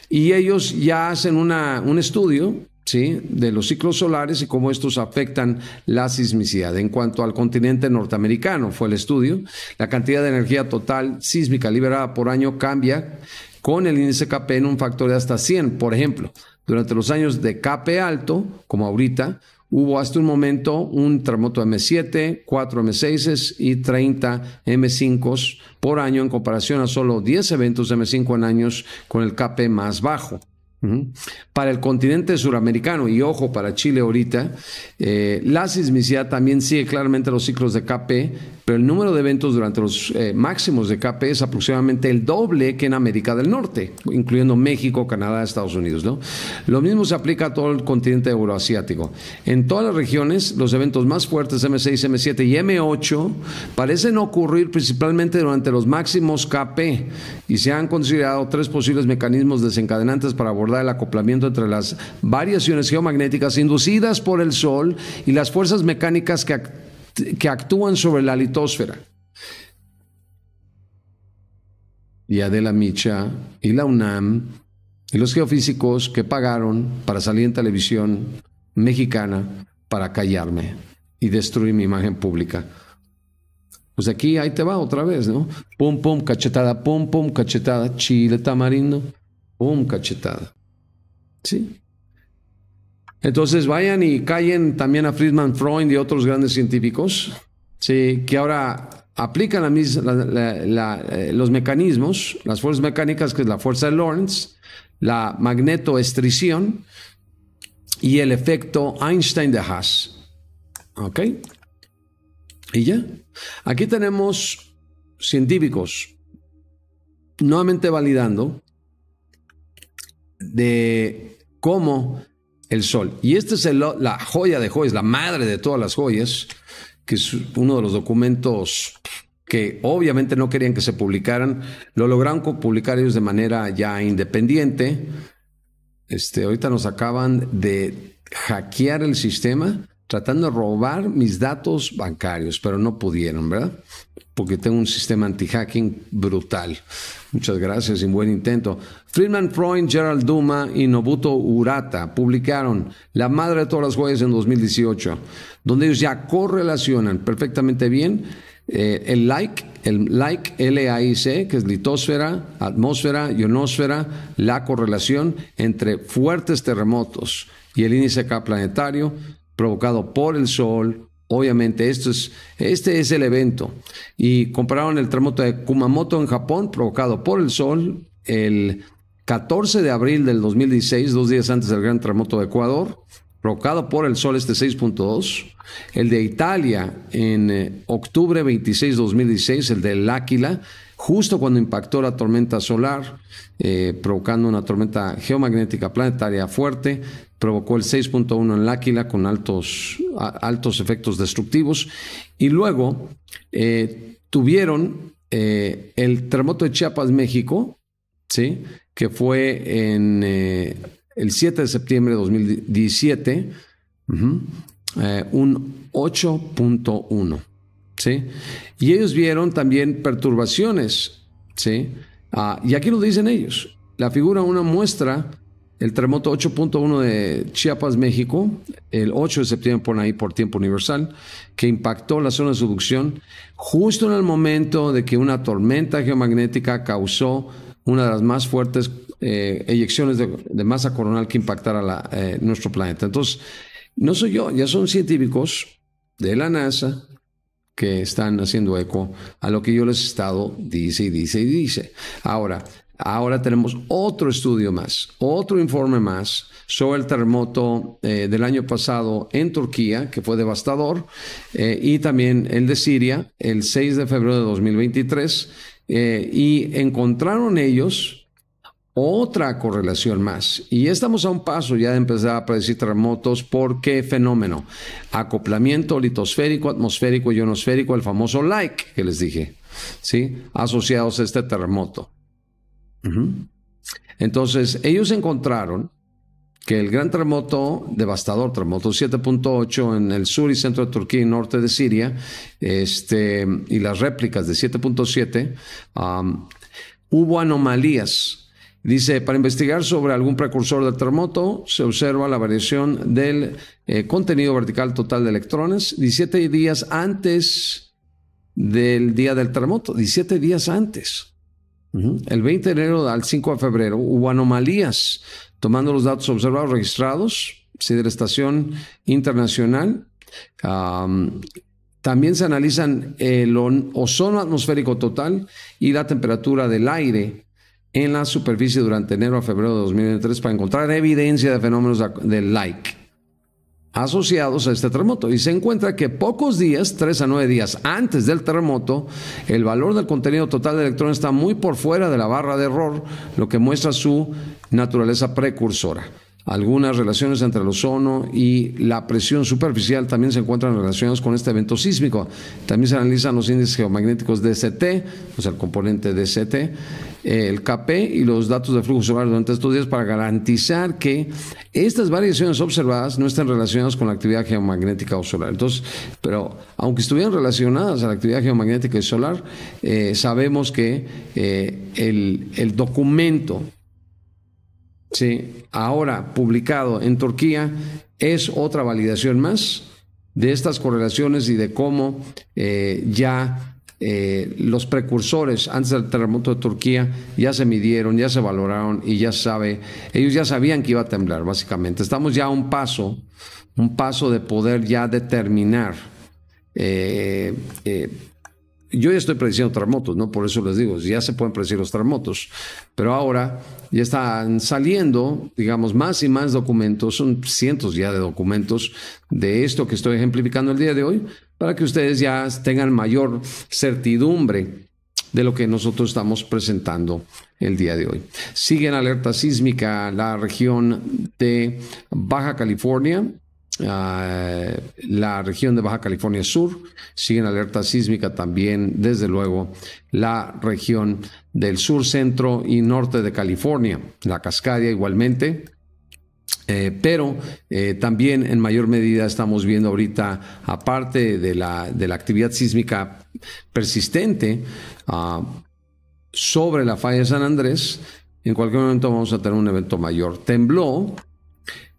Speaker 1: Y ellos ya hacen una, un estudio de los ciclos solares y cómo estos afectan la sismicidad. En cuanto al continente norteamericano, fue el estudio, la cantidad de energía total sísmica liberada por año cambia con el índice KP en un factor de hasta 100. Por ejemplo, durante los años de KP alto, como ahorita, hubo hasta un momento un terremoto M7, 4 m 6 y 30 m 5 por año en comparación a solo 10 eventos de M5 en años con el KP más bajo. Para el continente suramericano y ojo para Chile ahorita, eh, la sismicidad también sigue claramente los ciclos de KP pero el número de eventos durante los eh, máximos de KP es aproximadamente el doble que en América del Norte, incluyendo México, Canadá, Estados Unidos. Lo mismo se aplica a todo el continente euroasiático. En todas las regiones, los eventos más fuertes, M6, M7 y M8, parecen ocurrir principalmente durante los máximos KP y se han considerado tres posibles mecanismos desencadenantes para abordar el acoplamiento entre las variaciones geomagnéticas inducidas por el Sol y las fuerzas mecánicas que actúan que actúan sobre la litosfera. Y Adela Micha y la UNAM y los geofísicos que pagaron para salir en televisión mexicana para callarme y destruir mi imagen pública. Pues aquí, ahí te va otra vez, ¿no? Pum, pum, cachetada, pum, pum, cachetada, chile tamarindo, pum, cachetada. Sí, entonces vayan y callen también a Friedman Freud y otros grandes científicos, ¿sí? que ahora aplican la eh, los mecanismos, las fuerzas mecánicas, que es la fuerza de Lorentz, la magnetoestrición y el efecto Einstein de Haas. ¿Ok? Y ya. Aquí tenemos científicos nuevamente validando de cómo el sol. Y esta es la joya de joyas, la madre de todas las joyas, que es uno de los documentos que obviamente no querían que se publicaran. Lo lograron publicar ellos de manera ya independiente. Este, ahorita nos acaban de hackear el sistema tratando de robar mis datos bancarios, pero no pudieron, ¿verdad? Porque tengo un sistema anti-hacking brutal. Muchas gracias y buen intento. Friedman Freund, Gerald Duma y Nobuto Urata publicaron La Madre de todas las Juegas en 2018, donde ellos ya correlacionan perfectamente bien eh, el like, el like L-A-I-C, que es litosfera, atmósfera, ionósfera, la correlación entre fuertes terremotos y el índice K planetario provocado por el Sol, Obviamente, esto es, este es el evento. Y compararon el terremoto de Kumamoto en Japón, provocado por el sol, el 14 de abril del 2016, dos días antes del gran terremoto de Ecuador, provocado por el sol este 6.2, el de Italia en eh, octubre 26 2016, el de Áquila, justo cuando impactó la tormenta solar, eh, provocando una tormenta geomagnética planetaria fuerte, provocó el 6.1 en L'Áquila con altos, altos efectos destructivos, y luego eh, tuvieron eh, el terremoto de Chiapas, México, ¿sí? que fue en el 7 de septiembre de 2017, un 8.1. ¿sí? Y ellos vieron también perturbaciones, ¿sí? Ah, y aquí lo dicen ellos. La figura una muestra el terremoto 8.1 de Chiapas, México, el 8 de septiembre por ahí por tiempo universal, que impactó la zona de subducción justo en el momento de que una tormenta geomagnética causó una de las más fuertes eh, eyecciones de, masa coronal que impactara la, eh, nuestro planeta. Entonces, no soy yo, ya son científicos de la NASA que están haciendo eco a lo que yo les he estado dice y dice y dice. Ahora, ahora tenemos otro estudio más, otro informe más sobre el terremoto eh, del año pasado en Turquía, que fue devastador, eh, y también el de Siria, el 6 de febrero de 2023, eh, y encontraron ellos otra correlación más. Y estamos a un paso ya de empezar a predecir terremotos. ¿Por qué fenómeno? Acoplamiento litosférico, atmosférico y ionosférico, el famoso like que les dije, ¿sí? Asociados a este terremoto. Entonces, ellos encontraron que el gran terremoto, devastador terremoto 7.8 en el sur y centro de Turquía y norte de Siria, este, y las réplicas de 7.7, hubo anomalías Dice, para investigar sobre algún precursor del terremoto, se observa la variación del eh, contenido vertical total de electrones 17 días antes del día del terremoto, 17 días antes. El 20 de enero al 5 de febrero hubo anomalías. Tomando los datos observados registrados, sí, de la estación internacional, también se analizan el ozono atmosférico total y la temperatura del aire en la superficie durante enero a febrero de 2003 para encontrar evidencia de fenómenos de like asociados a este terremoto y se encuentra que pocos días, 3 a 9 días antes del terremoto, el valor del contenido total de electrones está muy por fuera de la barra de error, lo que muestra su naturaleza precursora. Algunas relaciones entre el ozono y la presión superficial también se encuentran relacionadas con este evento sísmico. También se analizan los índices geomagnéticos DCT, o sea, el componente DCT, eh, el KP y los datos de flujo solar durante estos días para garantizar que estas variaciones observadas no estén relacionadas con la actividad geomagnética o solar. Entonces, pero aunque estuvieran relacionadas a la actividad geomagnética y solar, eh, sabemos que eh, el, el documento ahora publicado en Turquía, es otra validación más de estas correlaciones y de cómo eh, ya eh, los precursores antes del terremoto de Turquía ya se midieron, ya se valoraron y ya sabe, ellos ya sabían que iba a temblar, básicamente. Estamos ya a un paso, un paso de poder ya determinar. Eh, yo ya estoy prediciendo terremotos, ¿no? Por eso les digo, ya se pueden predecir los terremotos, pero ahora ya están saliendo, digamos, más y más documentos, son cientos ya de documentos de esto que estoy ejemplificando el día de hoy, para que ustedes ya tengan mayor certidumbre de lo que nosotros estamos presentando el día de hoy. Sigue en alerta sísmica la región de Baja California, ah, la región de Baja California Sur, sigue en alerta sísmica también, desde luego, la región del sur, centro y norte de California, la Cascadia igualmente. Eh, pero eh, también en mayor medida estamos viendo ahorita, aparte de la, de la actividad sísmica persistente ah, sobre la falla de San Andrés, en cualquier momento vamos a tener un evento mayor. Tembló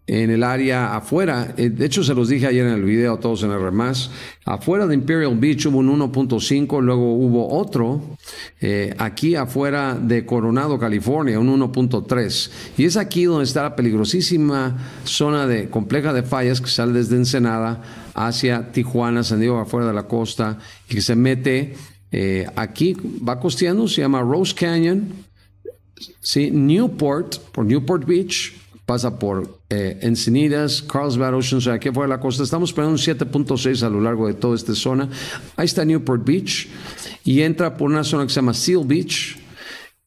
Speaker 1: en el área afuera, eh, de hecho se los dije ayer en el video, todos en el más, afuera de Imperial Beach hubo un 1.5, luego hubo otro eh, aquí afuera de Coronado, California, un 1.3. Y es aquí donde está la peligrosísima zona de compleja de fallas que sale desde Ensenada hacia Tijuana, San Diego, afuera de la costa, y que se mete eh, aquí, va costeando, se llama Rose Canyon, ¿sí? Newport, por Newport Beach, pasa por eh, Encinitas, Carlsbad, Oceanside, aquí afuera de la costa. Estamos poniendo un 7.6 a lo largo de toda esta zona. Ahí está Newport Beach y entra por una zona que se llama Seal Beach.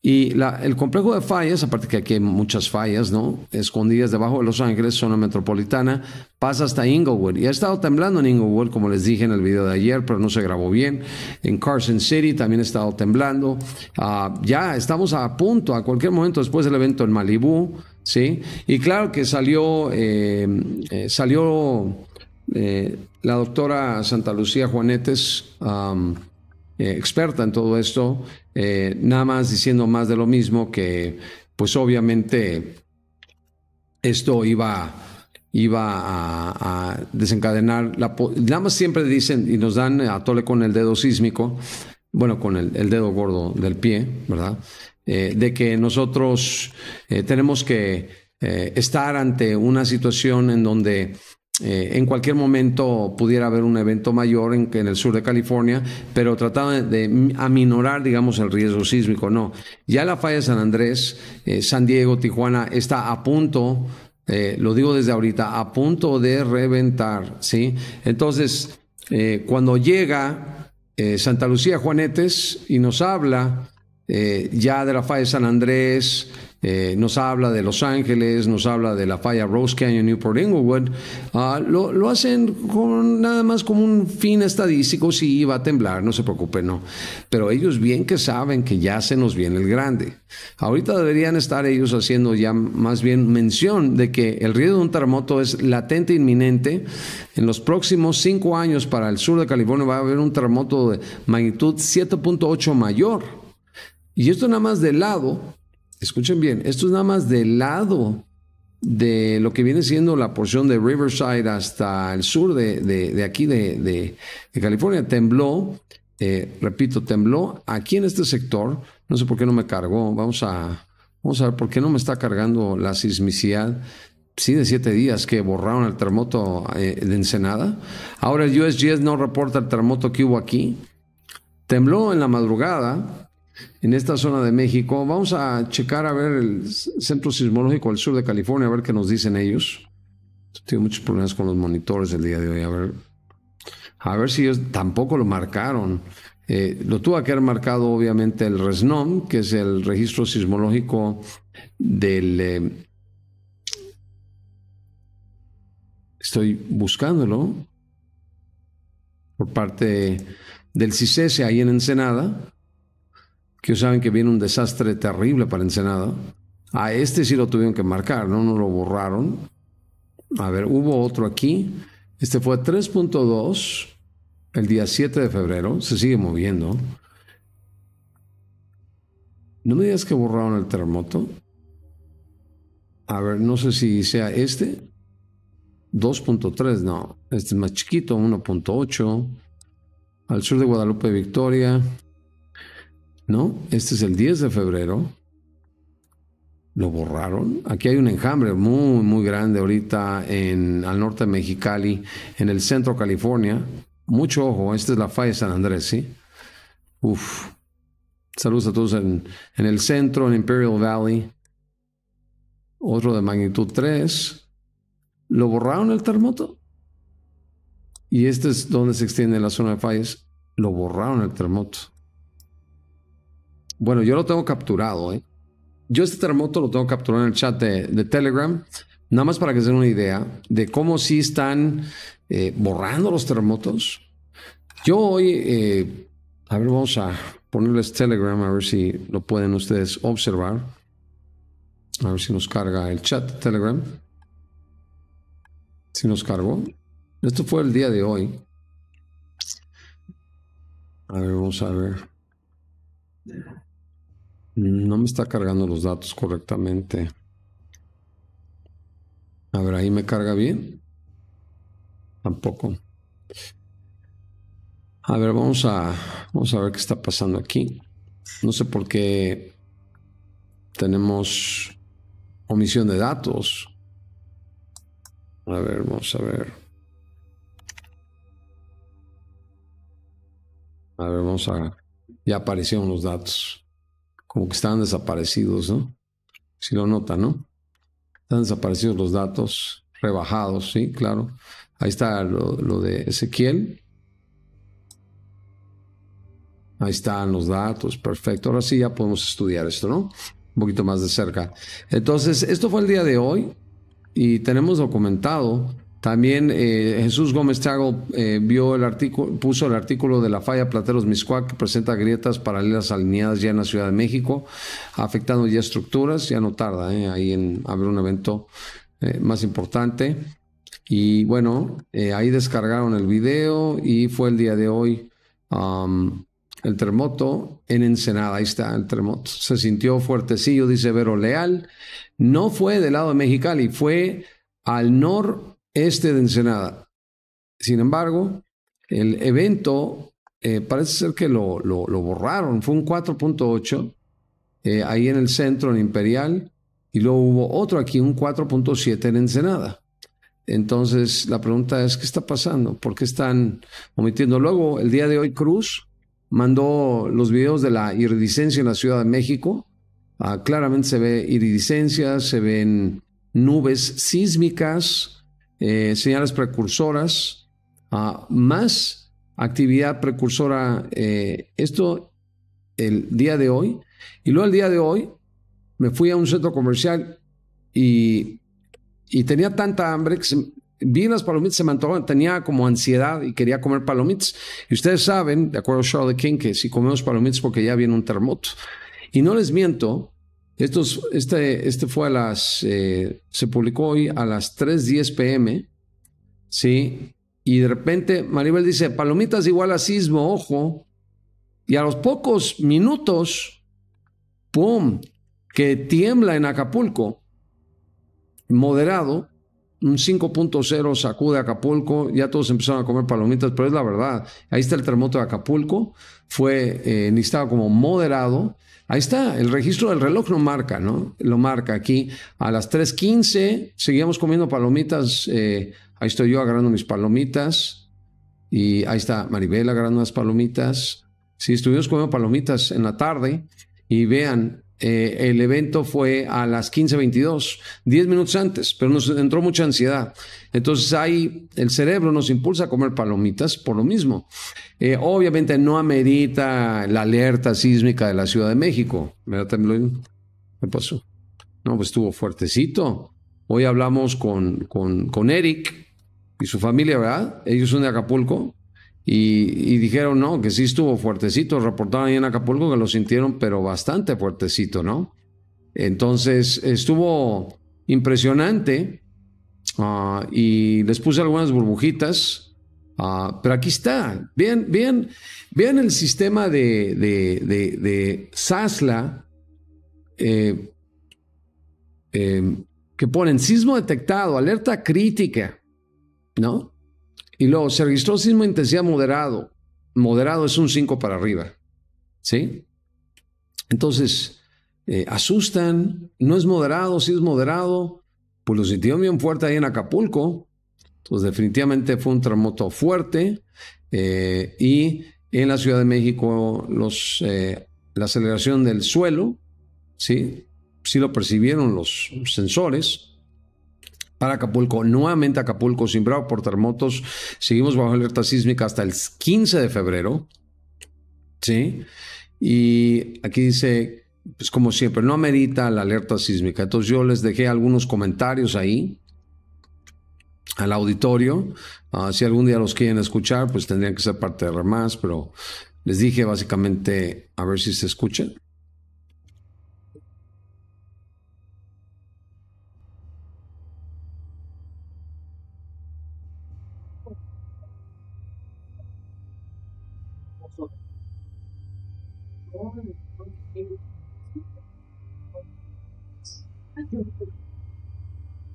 Speaker 1: Y el complejo de fallas, aparte que aquí hay muchas fallas, ¿no? Escondidas debajo de Los Ángeles, zona metropolitana, pasa hasta Inglewood. Y ha estado temblando en Inglewood, como les dije en el video de ayer, pero no se grabó bien. En Carson City también ha estado temblando. Ah, ya estamos a punto, a cualquier momento después del evento en Malibu, ¿sí? Y claro que salió, eh, eh salió eh, la doctora Santa Lucía Juanetes, eh, experta en todo esto, nada más diciendo más de lo mismo que, pues obviamente, esto iba iba a, a desencadenar la nada más siempre dicen y nos dan a tole con el dedo sísmico bueno con el, el dedo gordo del pie verdad eh, de que nosotros eh, tenemos que eh, estar ante una situación en donde en cualquier momento pudiera haber un evento mayor en, en el sur de California, pero trataba de, aminorar, digamos, el riesgo sísmico. No, ya la falla de San Andrés, San Diego, Tijuana, está a punto, lo digo desde ahorita, a punto de reventar, ¿sí? Entonces, cuando llega Santa Lucía Juanetes y nos habla eh, ya de la falla de San Andrés, eh, nos habla de Los Ángeles, nos habla de la falla Rose Canyon, Newport, Inglewood, ah, lo, hacen con, nada más como un fin estadístico, sí, va a temblar, no se preocupen, no. Pero ellos bien que saben que ya se nos viene el grande. Ahorita deberían estar ellos haciendo ya más bien mención de que el riesgo de un terremoto es latente, inminente. En los próximos cinco años para el sur de California va a haber un terremoto de magnitud 7.8 mayor y esto nada más del lado, escuchen bien, esto es nada más del lado de lo que viene siendo la porción de Riverside hasta el sur de, de, aquí de, de, California. Tembló, eh, repito, tembló aquí en este sector. No sé por qué no me cargó. Vamos a, vamos a ver por qué no me está cargando la sismicidad. Sí, de siete días que borraron el terremoto eh, de Ensenada. Ahora el USGS no reporta el terremoto que hubo aquí. Tembló en la madrugada en esta zona de México. Vamos a checar a ver el Centro Sismológico del Sur de California, a ver qué nos dicen ellos. Tengo muchos problemas con los monitores el día de hoy, a ver. A ver si ellos tampoco lo marcaron. Eh, lo tuvo que haber marcado obviamente el RESNOM, que es el registro sismológico del... Eh, estoy buscándolo por parte del CISESE ahí en Ensenada que saben que viene un desastre terrible para Ensenada. A este sí lo tuvieron que marcar, ¿no? No lo borraron. A ver, hubo otro aquí. Este fue 3.2 el día 7 de febrero. Se sigue moviendo. No me digas que borraron el terremoto. A ver, no sé si sea este. 2.3, no. Este es más chiquito, 1.8. Al sur de Guadalupe, Victoria. ¿no? Este es el 10 de febrero. Lo borraron. Aquí hay un enjambre muy, muy grande ahorita en, al norte de Mexicali, en el centro de California. Mucho ojo, esta es la falla de San Andrés, ¿sí? Uf. Saludos a todos en, en el centro, en Imperial Valley. Otro de magnitud 3. Lo borraron el terremoto. Y este es donde se extiende la zona de fallas. Lo borraron el terremoto. Bueno, yo lo tengo capturado, ¿eh? Yo este terremoto lo tengo capturado en el chat de, Telegram, nada más para que se den una idea de cómo sí están eh, borrando los terremotos. Yo hoy, eh, a ver, vamos a ponerles Telegram, a ver si lo pueden ustedes observar. A ver si nos carga el chat de Telegram. Si nos cargó. Esto fue el día de hoy. A ver, vamos a ver. No me está cargando los datos correctamente. A ver, ahí me carga bien. Tampoco. A ver, vamos a, vamos a ver qué está pasando aquí. No sé por qué tenemos omisión de datos. A ver, vamos a ver. A ver, vamos a... Ya aparecieron los datos como que están desaparecidos, ¿no? Si lo notan, ¿no? Están desaparecidos los datos, rebajados, sí, claro. Ahí está lo, lo de Ezequiel. Ahí están los datos, perfecto. Ahora sí ya podemos estudiar esto, ¿no? Un poquito más de cerca. Entonces, esto fue el día de hoy y tenemos documentado también eh, Jesús Gómez Trago eh, vio el puso el artículo de la falla Plateros Miscuac que presenta grietas paralelas alineadas ya en la Ciudad de México, afectando ya estructuras, ya no tarda, eh, ahí en un evento más importante. Y bueno, ahí descargaron el video y fue el día de hoy el terremoto en Ensenada, ahí está el terremoto. Se sintió fuertecillo, dice Vero Leal. No fue del lado de Mexicali, fue al norte este de Ensenada. Sin embargo, el evento eh, parece ser que lo, lo, borraron, fue un 4.8 eh, ahí en el centro, en Imperial, y luego hubo otro aquí, un 4.7 en Ensenada. Entonces, la pregunta es, ¿qué está pasando? ¿Por qué están omitiendo? Luego, el día de hoy, Cruz mandó los videos de la iridiscencia en la Ciudad de México. Ah, claramente se ve iridiscencia, se ven nubes sísmicas, eh, señales precursoras, ah, más actividad precursora. Eh, esto el día de hoy. Y luego el día de hoy me fui a un centro comercial y, y tenía tanta hambre que vi las palomitas, se me tenía como ansiedad y quería comer palomitas. Y ustedes saben, de acuerdo a Charlotte King, que si comemos palomitas porque ya viene un terremoto. Y no les miento, estos, este, este fue a las, eh, se publicó hoy a las 3.10 pm, ¿sí? Y de repente Maribel dice, palomitas igual a sismo, ojo. Y a los pocos minutos, ¡pum!, que tiembla en Acapulco, moderado, un 5.0 sacude Acapulco, ya todos empezaron a comer palomitas, pero es la verdad, ahí está el terremoto de Acapulco, fue listado eh, como moderado Ahí está, el registro del reloj no marca, ¿no? Lo marca aquí. A las 3.15 seguíamos comiendo palomitas. Eh, ahí estoy yo agarrando mis palomitas. Y ahí está Maribel agarrando las palomitas. Sí, estuvimos comiendo palomitas en la tarde. Y vean, eh, el evento fue a las 15.22, 10 minutos antes, pero nos entró mucha ansiedad. Entonces ahí el cerebro nos impulsa a comer palomitas por lo mismo. Eh, obviamente no amerita la alerta sísmica de la Ciudad de México. Me ¿Qué pasó? No, pues estuvo fuertecito. Hoy hablamos con, con, con Eric y su familia, ¿verdad? Ellos son de Acapulco. Y, dijeron, no, que sí estuvo fuertecito. Reportaban ahí en Acapulco que lo sintieron, pero bastante fuertecito, ¿no? Entonces estuvo impresionante ah, y les puse algunas burbujitas. Ah, pero aquí está. bien bien vean el sistema de, de, de, de SASLA eh, eh, que ponen sismo detectado, alerta crítica, ¿no? Y luego se registró sismo de intensidad moderado. Moderado es un 5 para arriba. ¿Sí? Entonces, eh, asustan, no es moderado, sí es moderado, pues lo sintió bien fuerte ahí en Acapulco. Pues definitivamente fue un terremoto fuerte. Eh, y en la Ciudad de México, los, eh, la aceleración del suelo, ¿sí? sí lo percibieron los sensores, para Acapulco, nuevamente Acapulco, simbrado por terremotos. Seguimos bajo alerta sísmica hasta el 15 de febrero. ¿Sí? Y aquí dice, pues como siempre, no amerita la alerta sísmica. Entonces yo les dejé algunos comentarios ahí al auditorio. Ah, si algún día los quieren escuchar, pues tendrían que ser parte de más, pero les dije básicamente, a ver si se escuchan.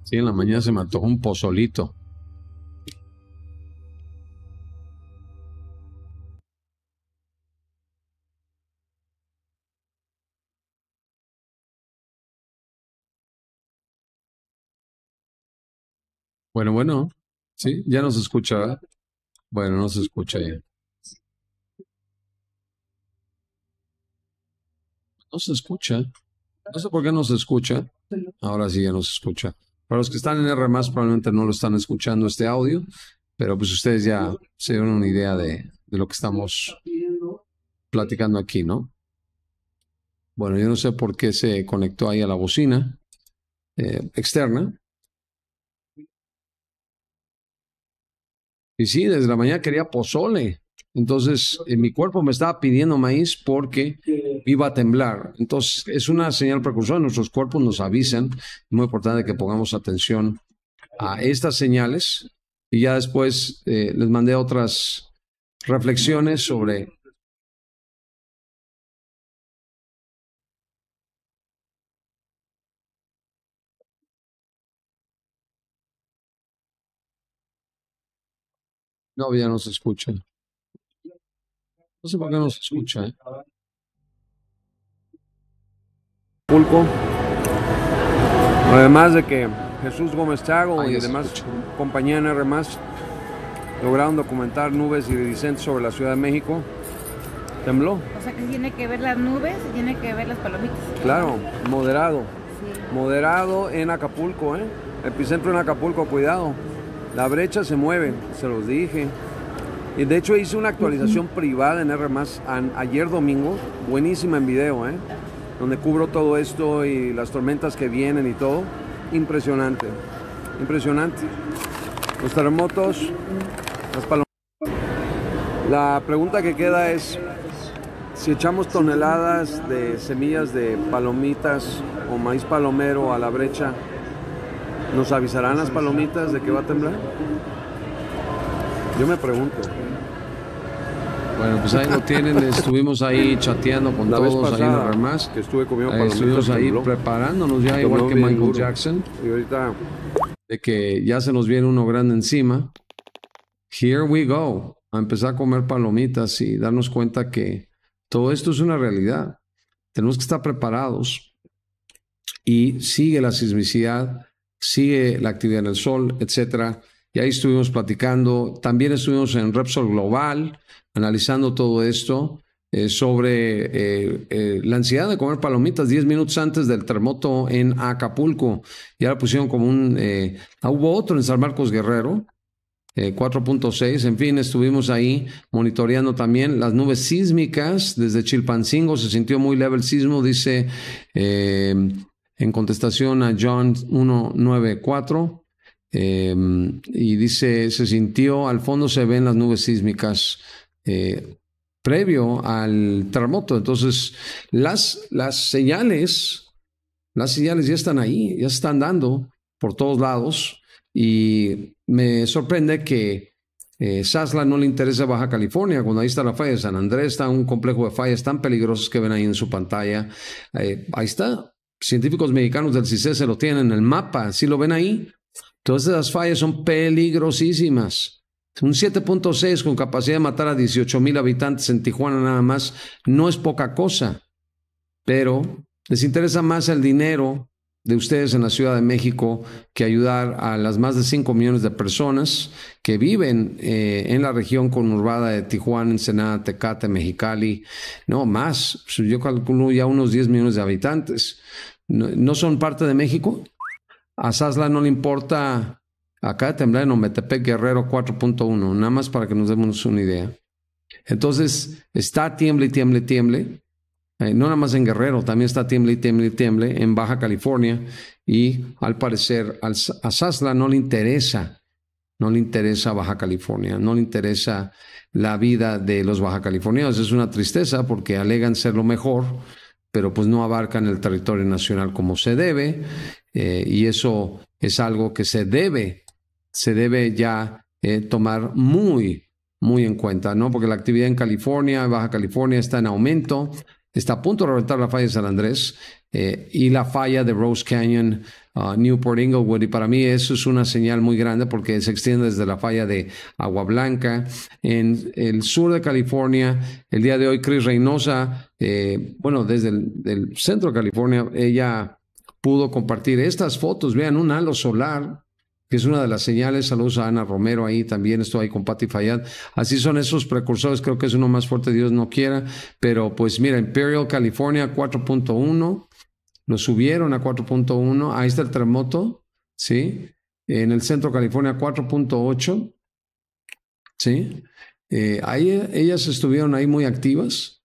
Speaker 1: Sí, en la mañana se mató un pozolito. Bueno, bueno, sí, ya nos escucha. Bueno, no se escucha ya. No se escucha. No sé por qué no se escucha. Ahora sí ya nos escucha. Para los que están en R, probablemente no lo están escuchando este audio, pero pues ustedes ya se dieron una idea de, lo que estamos platicando aquí, ¿no? Bueno, yo no sé por qué se conectó ahí a la bocina eh, externa. Y sí, desde la mañana quería pozole. Entonces, en eh, mi cuerpo me estaba pidiendo maíz porque iba a temblar. Entonces, es una señal precursora. Nuestros cuerpos nos avisan. Muy importante que pongamos atención a estas señales. Y ya después eh, les mandé otras reflexiones sobre No, ya no se escuchan. No sé por qué no escucha. ¿eh? Pulco. Además de que Jesús Gómez Chago y demás compañía más lograron documentar nubes y iridiscentes sobre la Ciudad de México. ¿Tembló? O sea que tiene que ver las nubes y tiene que ver las palomitas. Claro, moderado. Moderado en Acapulco, ¿eh? Epicentro en Acapulco, cuidado. La brecha se mueve, se los dije. Y De hecho, hice una actualización privada en R ayer domingo, buenísima en video, ¿eh? donde cubro todo esto y las tormentas que vienen y todo. Impresionante, impresionante. Los terremotos, las palomitas. La pregunta que queda es, si echamos toneladas de semillas de palomitas o maíz palomero a la brecha, ¿nos avisarán las palomitas de que va a temblar? Yo me pregunto. Bueno, pues ahí lo tienen, estuvimos ahí chateando con todos, ahí más. Que estuve comiendo para estuvimos ahí preparándonos ya, igual que Michael Jackson. Y ahorita... De que ya se nos viene uno grande encima. Here we go. A empezar a comer palomitas y darnos cuenta que todo esto es una realidad. Tenemos que estar preparados. Y sigue la sismicidad, sigue la actividad en el sol, etcétera y ahí estuvimos platicando. También estuvimos en Repsol Global analizando todo esto eh, sobre eh, eh, la ansiedad de comer palomitas 10 minutos antes del terremoto en Acapulco. Y ahora pusieron como un... Ah, hubo otro en San Marcos Guerrero, 4.6. En fin, estuvimos ahí monitoreando también las nubes sísmicas desde Chilpancingo. Se sintió muy leve el sismo, dice en contestación a John 194. Em, y dice, se sintió, al fondo se ven las nubes sísmicas eh, previo al terremoto. Entonces, las, las señales, las señales ya están ahí, ya están dando por todos lados. Y me sorprende que eh, Sasla no le interesa Baja California, cuando ahí está la falla de San Andrés, está un complejo de fallas tan peligrosos que ven ahí en su pantalla. Eh, ahí está. Científicos mexicanos del CICE se lo tienen en el mapa, si lo ven ahí, Todas esas fallas son peligrosísimas. Un 7.6 con capacidad de matar a 18 mil habitantes en Tijuana nada más no es poca cosa. Pero les interesa más el dinero de ustedes en la Ciudad de México que ayudar a las más de 5 millones de personas que viven eh, en la región conurbada de Tijuana, Ensenada, Tecate, Mexicali, no más, yo calculo ya unos 10 millones de habitantes. no son parte de México? A Sasla no le importa acá temblar en Ometepec Guerrero 4.1, nada más para que nos demos una idea. Entonces, está tiemble y tiemble, tiemble. Eh, no nada más en Guerrero, también está tiemble y tiemble y tiemble en Baja California. Y al parecer a Sasla no le interesa, no le interesa Baja California, no le interesa la vida de los baja californianos. Es una tristeza porque alegan ser lo mejor, pero pues no abarcan el territorio nacional como se debe eh, y eso es algo que se debe, se debe ya eh, tomar muy, muy en cuenta, ¿no? Porque la actividad en California, Baja California, está en aumento, está a punto de reventar la falla de San Andrés eh, y la falla de Rose Canyon, uh, Newport Inglewood. Y para mí eso es una señal muy grande porque se extiende desde la falla de Agua Blanca. En el sur de California, el día de hoy, Chris Reynosa, bueno, desde el centro de California, ella pudo compartir estas fotos. Vean, un halo solar, que es una de las señales. Saludos a Ana Romero ahí también. Estoy ahí con Pati Fayad. Así son esos precursores. Creo que es uno más fuerte, Dios no quiera. Pero pues mira, Imperial, California, 4.1. Lo subieron a 4.1. Ahí está el terremoto, ¿sí? En el centro de California, 4.8. ¿Sí? Eh, ahí, ellas estuvieron ahí muy activas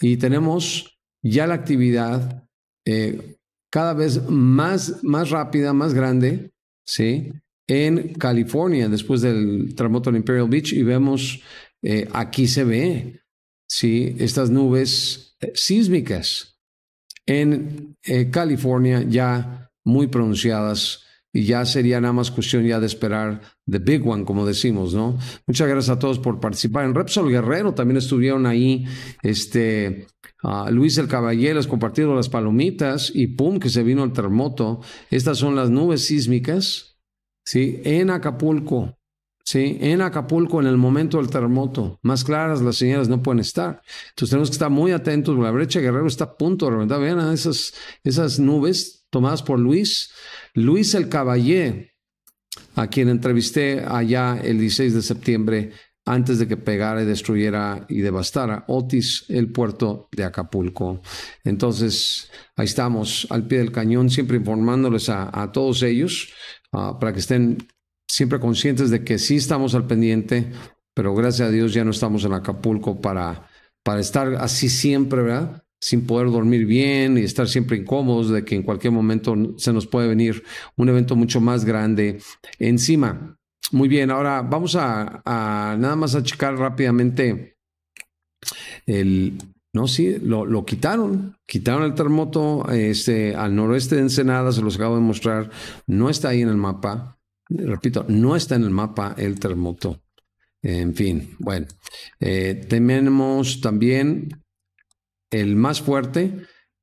Speaker 1: y tenemos ya la actividad eh, cada vez más, más rápida, más grande, ¿sí? En California, después del terremoto en Imperial Beach, y vemos, eh, aquí se ve, ¿sí? Estas nubes eh, sísmicas en eh, California ya muy pronunciadas y ya sería nada más cuestión ya de esperar the big one, como decimos, ¿no? Muchas gracias a todos por participar. En Repsol Guerrero también estuvieron ahí, este, ah, Luis el Caballero, compartiendo compartido las palomitas y pum, que se vino el terremoto. Estas son las nubes sísmicas, ¿sí? En Acapulco, ¿sí? En Acapulco, en el momento del terremoto, más claras las señales no pueden estar. Entonces tenemos que estar muy atentos. La brecha Guerrero está a punto de reventar. Vean ah, esas, esas nubes tomadas por Luis. Luis el Caballé, a quien entrevisté allá el 16 de septiembre antes de que pegara y destruyera y devastara Otis, el puerto de Acapulco. Entonces, ahí estamos, al pie del cañón, siempre informándoles a, todos ellos ah, para que estén siempre conscientes de que sí estamos al pendiente, pero gracias a Dios ya no estamos en Acapulco para, para estar así siempre, ¿verdad? sin poder dormir bien y estar siempre incómodos de que en cualquier momento se nos puede venir un evento mucho más grande encima. Muy bien, ahora vamos a, nada más a checar rápidamente el, no, sí, lo, quitaron. Quitaron el terremoto este, al noroeste de Ensenada, se los acabo de mostrar. No está ahí en el mapa. Repito, no está en el mapa el terremoto. En fin, bueno. Eh, tenemos también el más fuerte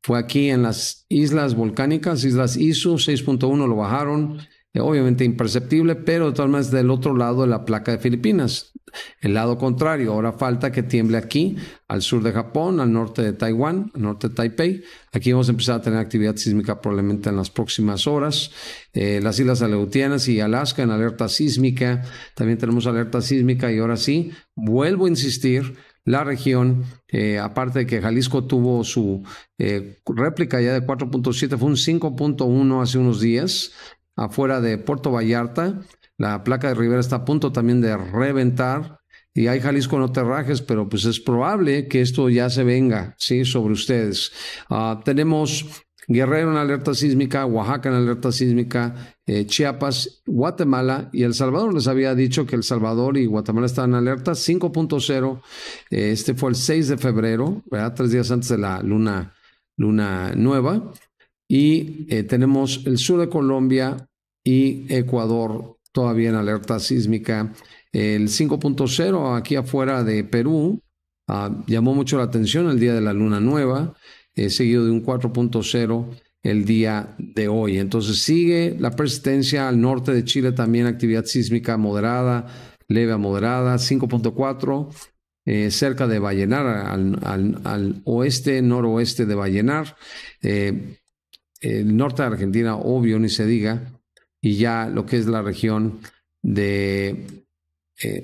Speaker 1: fue aquí en las islas volcánicas, islas ISU, 6.1 lo bajaron, eh, obviamente imperceptible, pero de todas del otro lado de la placa de Filipinas, el lado contrario. Ahora falta que tiemble aquí, al sur de Japón, al norte de Taiwán, al norte de Taipei. Aquí vamos a empezar a tener actividad sísmica probablemente en las próximas horas. Eh, las Islas Aleutianas y Alaska en alerta sísmica. También tenemos alerta sísmica y ahora sí, vuelvo a insistir, la región, eh, aparte de que Jalisco tuvo su eh, réplica ya de 4.7, fue un 5.1 hace unos días, afuera de Puerto Vallarta. La placa de Rivera está a punto también de reventar y hay Jalisco no terrajes, pero pues es probable que esto ya se venga, ¿sí? Sobre ustedes. Ah, tenemos Guerrero en alerta sísmica, Oaxaca en alerta sísmica, eh, Chiapas, Guatemala y El Salvador. Les había dicho que El Salvador y Guatemala estaban en alerta 5.0. Eh, este fue el 6 de febrero, tres días antes de la luna, luna nueva. Y eh, tenemos el sur de Colombia y Ecuador todavía en alerta sísmica. El 5.0 aquí afuera de Perú ah, llamó mucho la atención el día de la luna nueva. Eh, seguido de un 4.0 el día de hoy. Entonces sigue la persistencia al norte de Chile también actividad sísmica moderada, leve a moderada, 5.4, eh, cerca de Vallenar, al, oeste, noroeste de Vallenar. Eh, el norte de Argentina, obvio, ni se diga, y ya lo que es la región de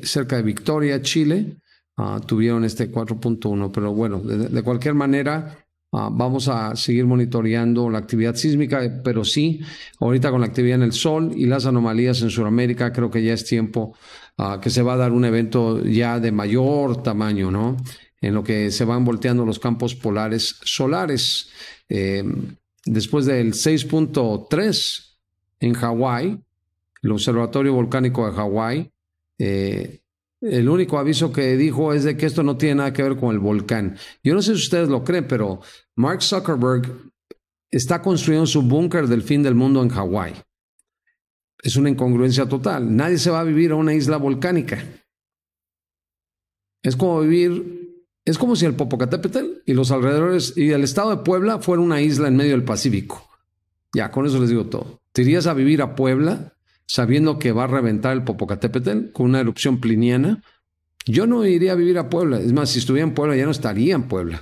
Speaker 1: cerca de Victoria, Chile, ah, tuvieron este 4.1, pero bueno, de cualquier manera, Ah, vamos a seguir monitoreando la actividad sísmica, pero sí, ahorita con la actividad en el sol y las anomalías en Sudamérica, creo que ya es tiempo ah, que se va a dar un evento ya de mayor tamaño, ¿no? En lo que se van volteando los campos polares solares. Em, después del 6.3 en Hawái, el Observatorio Volcánico de Hawái eh, el único aviso que dijo es de que esto no tiene nada que ver con el volcán. Yo no sé si ustedes lo creen, pero Mark Zuckerberg está construyendo su búnker del fin del mundo en Hawái. Es una incongruencia total. Nadie se va a vivir a una isla volcánica. Es como vivir, es como si el Popocatépetl y los alrededores y el estado de Puebla fuera una isla en medio del Pacífico. Ya, con eso les digo todo. ¿Te irías a vivir a Puebla? sabiendo que va a reventar el Popocatépetl con una erupción pliniana, yo no iría a vivir a Puebla. Es más, si estuviera en Puebla ya no estaría en Puebla.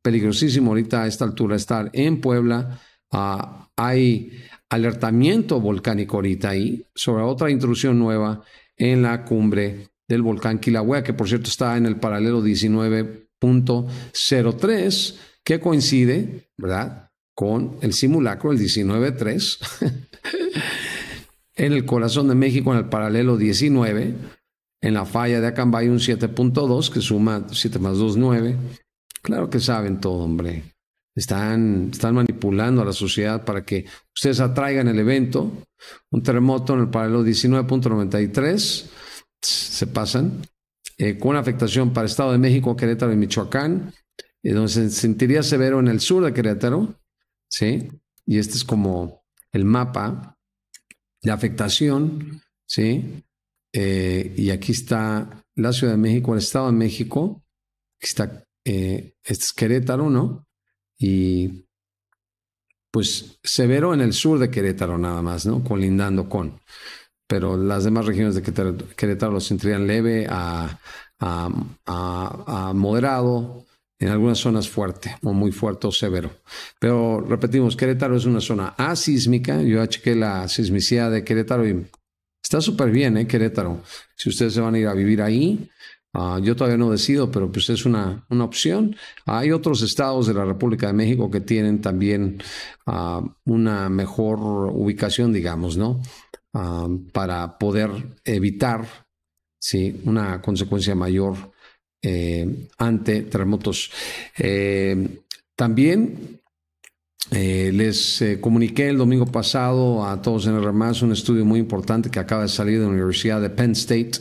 Speaker 1: Peligrosísimo ahorita a esta altura estar en Puebla. Ah, hay alertamiento volcánico ahorita ahí sobre otra intrusión nueva en la cumbre del volcán Kilauea, que por cierto está en el paralelo 19.03, que coincide, ¿verdad?, con el simulacro, el 19.3. en el corazón de México, en el paralelo 19, en la falla de Acambay un 7.2, que suma 7 más 2, 9. Claro que saben todo, hombre. Están, están manipulando a la sociedad para que ustedes atraigan el evento. Un terremoto en el paralelo 19.93, se pasan, eh, con afectación para Estado de México, Querétaro y Michoacán, eh, donde se sentiría severo en el sur de Querétaro, ¿sí? Y este es como el mapa de afectación, ¿sí? Eh, y aquí está la Ciudad de México, el Estado de México, está, eh, es Querétaro, ¿no? Y pues severo en el sur de Querétaro nada más, ¿no? Colindando con. Pero las demás regiones de Querétaro, lo sentirían leve a moderado, en algunas zonas fuerte o muy fuerte o severo. Pero repetimos, Querétaro es una zona asísmica. Yo chequé la sismicidad de Querétaro y está súper bien, ¿eh? Querétaro. Si ustedes se van a ir a vivir ahí, ah, yo todavía no decido, pero pues es una, una, opción. Hay otros estados de la República de México que tienen también ah, una mejor ubicación, digamos, ¿no? Ah, para poder evitar ¿sí? una consecuencia mayor eh, ante terremotos. Eh, también eh, les comuniqué el domingo pasado a todos en el RMAS un estudio muy importante que acaba de salir de la Universidad de Penn State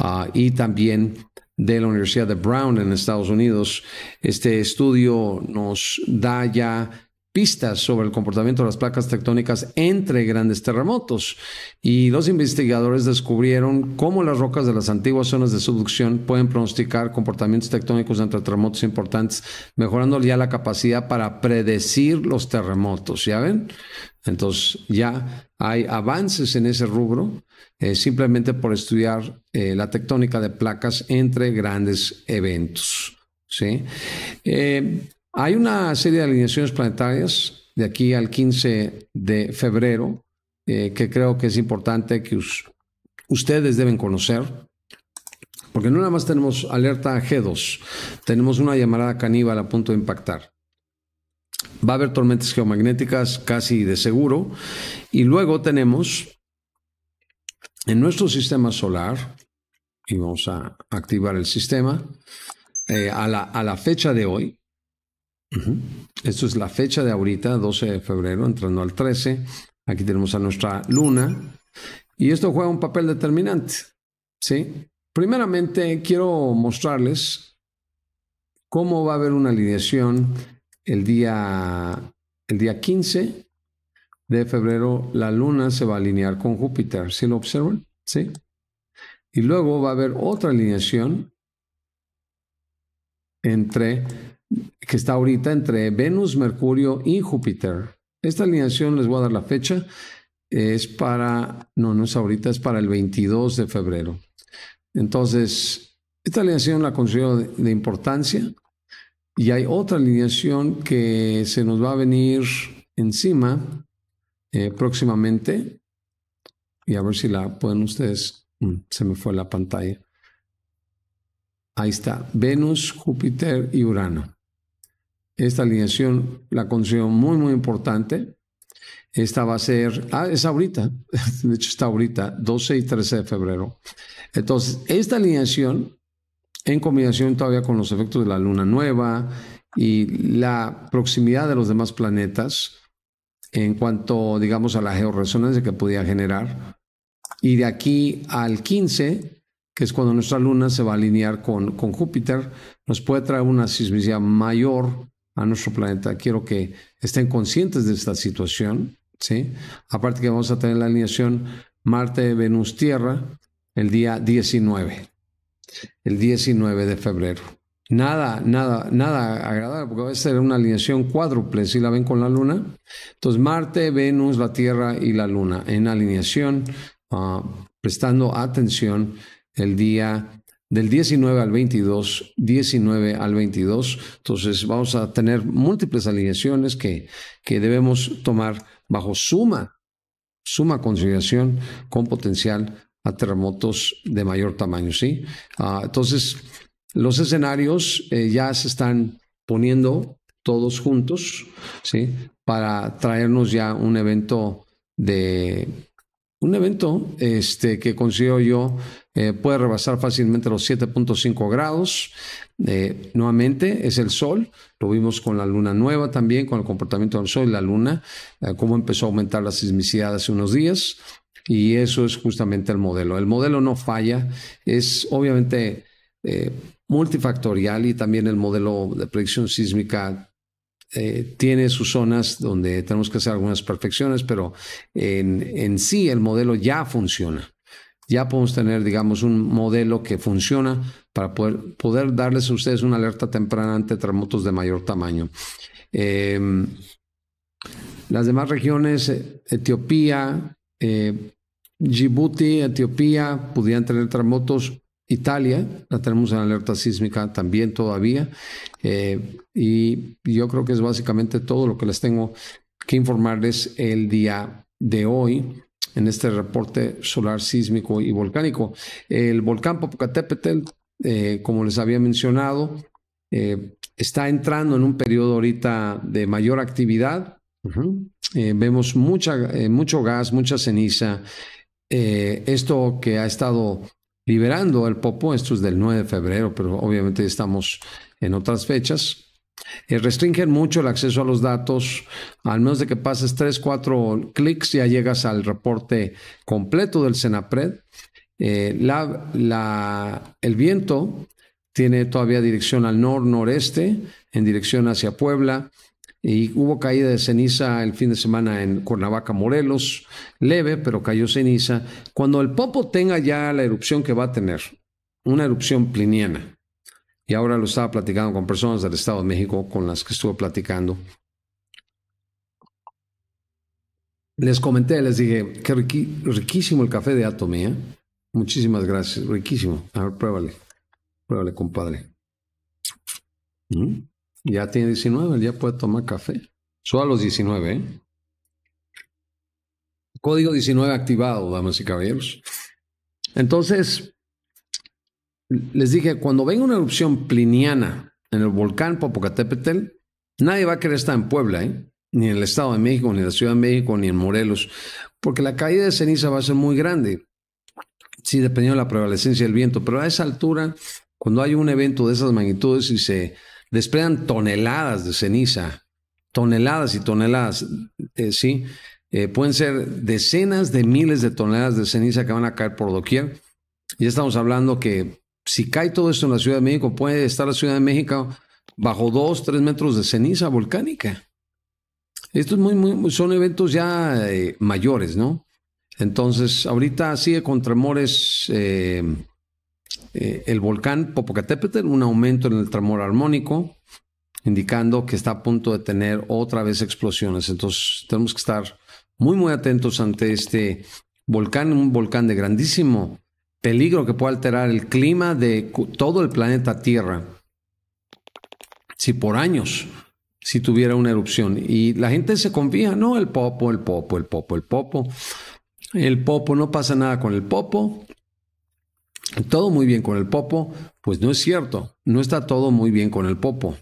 Speaker 1: ah, y también de la Universidad de Brown en Estados Unidos. Este estudio nos da ya pistas sobre el comportamiento de las placas tectónicas entre grandes terremotos y los investigadores descubrieron cómo las rocas de las antiguas zonas de subducción pueden pronosticar comportamientos tectónicos entre terremotos importantes, mejorando ya la capacidad para predecir los terremotos, ¿ya ven? Entonces ya hay avances en ese rubro eh, simplemente por estudiar eh, la tectónica de placas entre grandes eventos. ¿sí? Eh, hay una serie de alineaciones planetarias de aquí al 15 de febrero eh, que creo que es importante que ustedes deben conocer. Porque no nada más tenemos alerta G2, tenemos una llamada caníbal a punto de impactar. Va a haber tormentas geomagnéticas casi de seguro. Y luego tenemos en nuestro sistema solar, y vamos a activar el sistema, eh, a la fecha de hoy, esto es la fecha de ahorita, 12 de febrero, entrando al 13. Aquí tenemos a nuestra luna. Y esto juega un papel determinante. ¿sí? Primeramente, quiero mostrarles cómo va a haber una alineación el día, el día 15 de febrero. La luna se va a alinear con Júpiter. si lo observan? ¿Sí? Y luego va a haber otra alineación entre que está ahorita entre Venus, Mercurio y Júpiter. Esta alineación, les voy a dar la fecha, es para, no, no es ahorita, es para el 22 de febrero. Entonces, esta alineación la considero de, importancia y hay otra alineación que se nos va a venir encima eh, próximamente. Y a ver si la pueden ustedes, mm, se me fue la pantalla. Ahí está, Venus, Júpiter y Urano. Esta alineación la considero muy, muy importante. Esta va a ser, ah, es ahorita, de hecho está ahorita, 12 y 13 de febrero. Entonces, esta alineación, en combinación todavía con los efectos de la luna nueva y la proximidad de los demás planetas, en cuanto, digamos, a la georresonancia que podía generar. Y de aquí al 15, que es cuando nuestra luna se va a alinear con, con Júpiter, nos puede traer una sismicidad mayor a nuestro planeta. Quiero que estén conscientes de esta situación, ¿sí? Aparte que vamos a tener la alineación Marte-Venus-Tierra el día 19, el 19 de febrero. Nada, nada, nada agradable, porque va a ser una alineación cuádruple, si la ven con la Luna. Entonces, Marte, Venus, la Tierra y la Luna en alineación, ah, prestando atención el día del 19 al 22, 19 al 22. Entonces vamos a tener múltiples alineaciones que, que debemos tomar bajo suma, suma consideración con potencial a terremotos de mayor tamaño, ¿sí? Ah, entonces, los escenarios eh, ya se están poniendo todos juntos, ¿sí? Para traernos ya un evento de, un evento este, que considero yo eh, puede rebasar fácilmente los 7.5 grados. Eh, nuevamente es el sol, lo vimos con la luna nueva también, con el comportamiento del sol y la luna, eh, cómo empezó a aumentar la sismicidad hace unos días. Y eso es justamente el modelo. El modelo no falla, es obviamente multifactorial y también el modelo de predicción sísmica tiene sus zonas donde tenemos que hacer algunas perfecciones, pero en sí el modelo ya funciona ya podemos tener, digamos, un modelo que funciona para poder, darles a ustedes una alerta temprana ante terremotos de mayor tamaño. Em, las demás regiones, eh, Etiopía, eh, Djibouti, Etiopía, pudieran tener terremotos. Italia, la tenemos en alerta sísmica también todavía. Eh, y yo creo que es básicamente todo lo que les tengo que informarles el día de hoy en este reporte solar sísmico y volcánico. El volcán Popocatépetl, eh, como les había mencionado, eh, está entrando en un periodo ahorita de mayor actividad. Eh, vemos mucha, mucho gas, mucha ceniza. esto que ha estado liberando el Popo, esto es del 9 de febrero, pero obviamente estamos en otras fechas, eh, restringen mucho el acceso a los datos, al menos de que pases tres cuatro clics, ya llegas al reporte completo del Senapred. Eh, el viento tiene todavía dirección al nor-noreste, en dirección hacia Puebla. Y hubo caída de ceniza el fin de semana en Cuernavaca, Morelos, leve, pero cayó ceniza. Cuando el Popo tenga ya la erupción que va a tener, una erupción pliniana, y ahora lo estaba platicando con personas del Estado de México con las que estuve platicando. Les comenté, les dije, qué riquísimo el café de Atomía. ¿eh? Muchísimas gracias, riquísimo. A ver, pruébale, pruébale, compadre. Mm, ya tiene 19, ya puede tomar café. Solo a los 19, ¿eh? Código 19 activado, damas y caballeros. Entonces, les dije, cuando venga una erupción pliniana en el volcán Popocatépetl, nadie va a querer estar en Puebla, ¿eh? ni en el Estado de México, ni en la Ciudad de México, ni en Morelos, porque la caída de ceniza va a ser muy grande. Sí, dependiendo de la prevalecencia del viento, pero a esa altura, cuando hay un evento de esas magnitudes y se desprendan toneladas de ceniza, toneladas y toneladas, eh, sí, eh, pueden ser decenas de miles de toneladas de ceniza que van a caer por doquier. Y estamos hablando que si cae todo esto en la Ciudad de México, puede estar la Ciudad de México bajo dos, tres metros de ceniza volcánica. Estos muy, muy, son eventos ya eh, mayores, ¿no? Entonces, ahorita sigue con tremores eh, eh, el volcán Popocatépetl, un aumento en el tremor armónico, indicando que está a punto de tener otra vez explosiones. Entonces, tenemos que estar muy, muy atentos ante este volcán, un volcán de grandísimo peligro que puede alterar el clima de todo el planeta Tierra si por años si tuviera una erupción. Y la gente se confía, no, el popo, el popo, el popo, el popo. El popo, no pasa nada con el popo. Todo muy bien con el popo. Pues no es cierto, no está todo muy bien con el popo.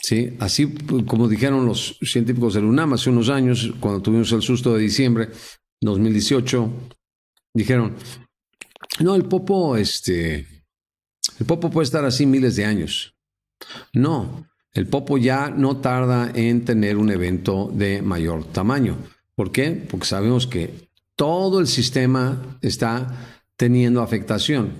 Speaker 1: ¿Sí? Así como dijeron los científicos del UNAM hace unos años, cuando tuvimos el susto de diciembre 2018, dijeron, no, el popo, este, el popo puede estar así miles de años. No, el popo ya no tarda en tener un evento de mayor tamaño. ¿Por qué? Porque sabemos que todo el sistema está teniendo afectación.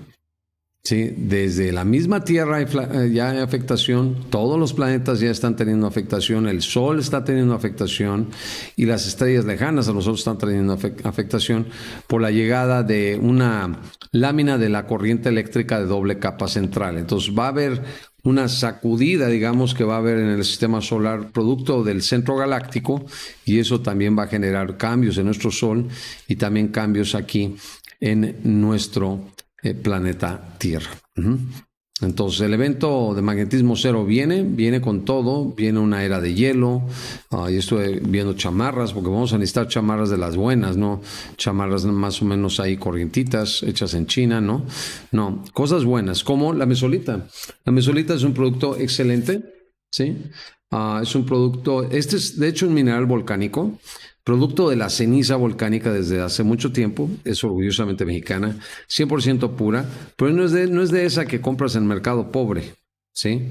Speaker 1: ¿sí? Desde la misma Tierra eh, ya hay afectación, todos los planetas ya están teniendo afectación, el Sol está teniendo afectación y las estrellas lejanas a nosotros están teniendo afectación por la llegada de una lámina de la corriente eléctrica de doble capa central. Entonces va a haber una sacudida, digamos, que va a haber en el sistema solar producto del centro galáctico y eso también va a generar cambios en nuestro Sol y también cambios aquí en nuestro eh, planeta Tierra. Entonces, el evento de magnetismo cero viene, viene con todo, viene una era de hielo. Ah, yo y estoy viendo chamarras, porque vamos a necesitar chamarras de las buenas, ¿no? Chamarras más o menos ahí corrientitas, hechas en China, ¿no? No, cosas buenas, como la mesolita. La mesolita es un producto excelente, ¿sí? Ah, es un producto, este es de hecho un mineral volcánico, producto de la ceniza volcánica desde hace mucho tiempo, es orgullosamente mexicana, 100% pura, pero no es, de, no es de esa que compras en mercado pobre, ¿sí?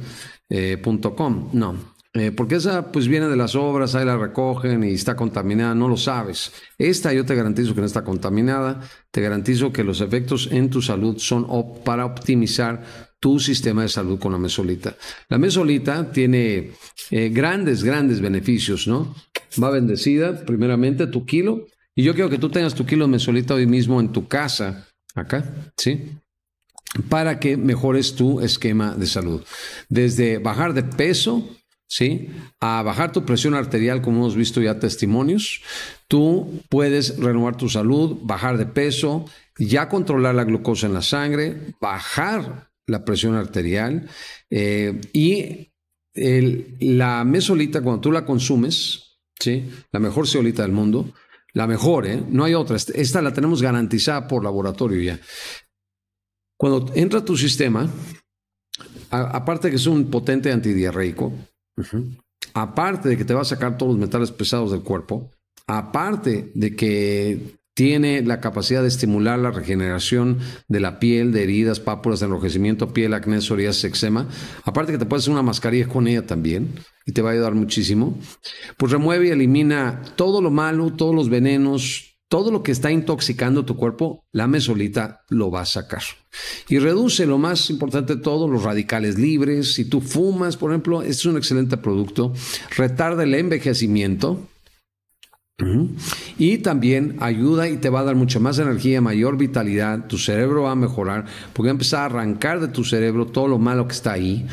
Speaker 1: Eh, punto .com, no. Eh, porque esa pues viene de las obras, ahí la recogen y está contaminada, no lo sabes. Esta yo te garantizo que no está contaminada, te garantizo que los efectos en tu salud son para optimizar tu sistema de salud con la mesolita. La mesolita tiene eh, grandes, grandes beneficios, ¿no? Va bendecida, primeramente, tu kilo. Y yo quiero que tú tengas tu kilo de mesolita hoy mismo en tu casa, acá, ¿sí? Para que mejores tu esquema de salud. Desde bajar de peso, ¿sí? A bajar tu presión arterial, como hemos visto ya testimonios, tú puedes renovar tu salud, bajar de peso, ya controlar la glucosa en la sangre, bajar la presión arterial eh, y la mesolita cuando tú la consumes, ¿sí? la mejor ceolita del mundo, la mejor, ¿eh? no hay otra, esta la tenemos garantizada por laboratorio ya. Cuando entra tu sistema, aparte de que es un potente antidiarreico, aparte de que te va a sacar todos los metales pesados del cuerpo, aparte de que tiene la capacidad de estimular la regeneración de la piel, de heridas, pápulas, de enrojecimiento, piel, acné, psoriasis, eczema. Aparte que te puedes hacer una mascarilla con ella también y te va a ayudar muchísimo. Pues remueve y elimina todo lo malo, todos los venenos, todo lo que está intoxicando tu cuerpo, la mesolita lo va a sacar. Y reduce lo más importante de todo, los radicales libres. Si tú fumas, por ejemplo, este es un excelente producto. Retarda el envejecimiento y también ayuda y te va a dar mucha más energía, mayor vitalidad, tu cerebro va a mejorar, porque va a empezar a arrancar de tu cerebro todo lo malo que está ahí,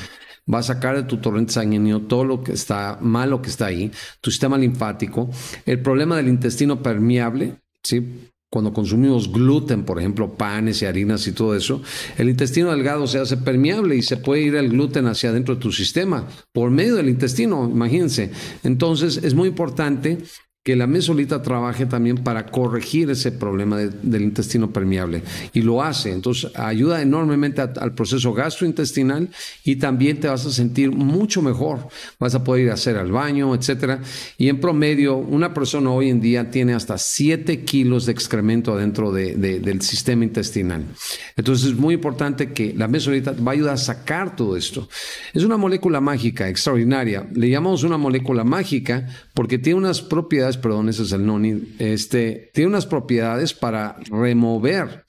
Speaker 1: va a sacar de tu torrente sanguíneo todo lo que está malo que está ahí, tu sistema linfático, el problema del intestino permeable, ¿sí? cuando consumimos gluten, por ejemplo, panes y harinas y todo eso, el intestino delgado se hace permeable y se puede ir el gluten hacia adentro de tu sistema por medio del intestino, imagínense. Entonces es muy importante que la mesolita trabaje también para corregir ese problema del intestino permeable. Y lo hace. Entonces ayuda enormemente al proceso gastrointestinal y también te vas a sentir mucho mejor. Vas a poder ir a hacer al baño, etc. Y en promedio, una persona hoy en día tiene hasta 7 kilos de excremento adentro del sistema intestinal. Entonces es muy importante que la mesolita va a ayudar a sacar todo esto. Es una molécula mágica, extraordinaria. Le llamamos una molécula mágica porque tiene unas propiedades perdón, ese es el noni, este, tiene unas propiedades para remover.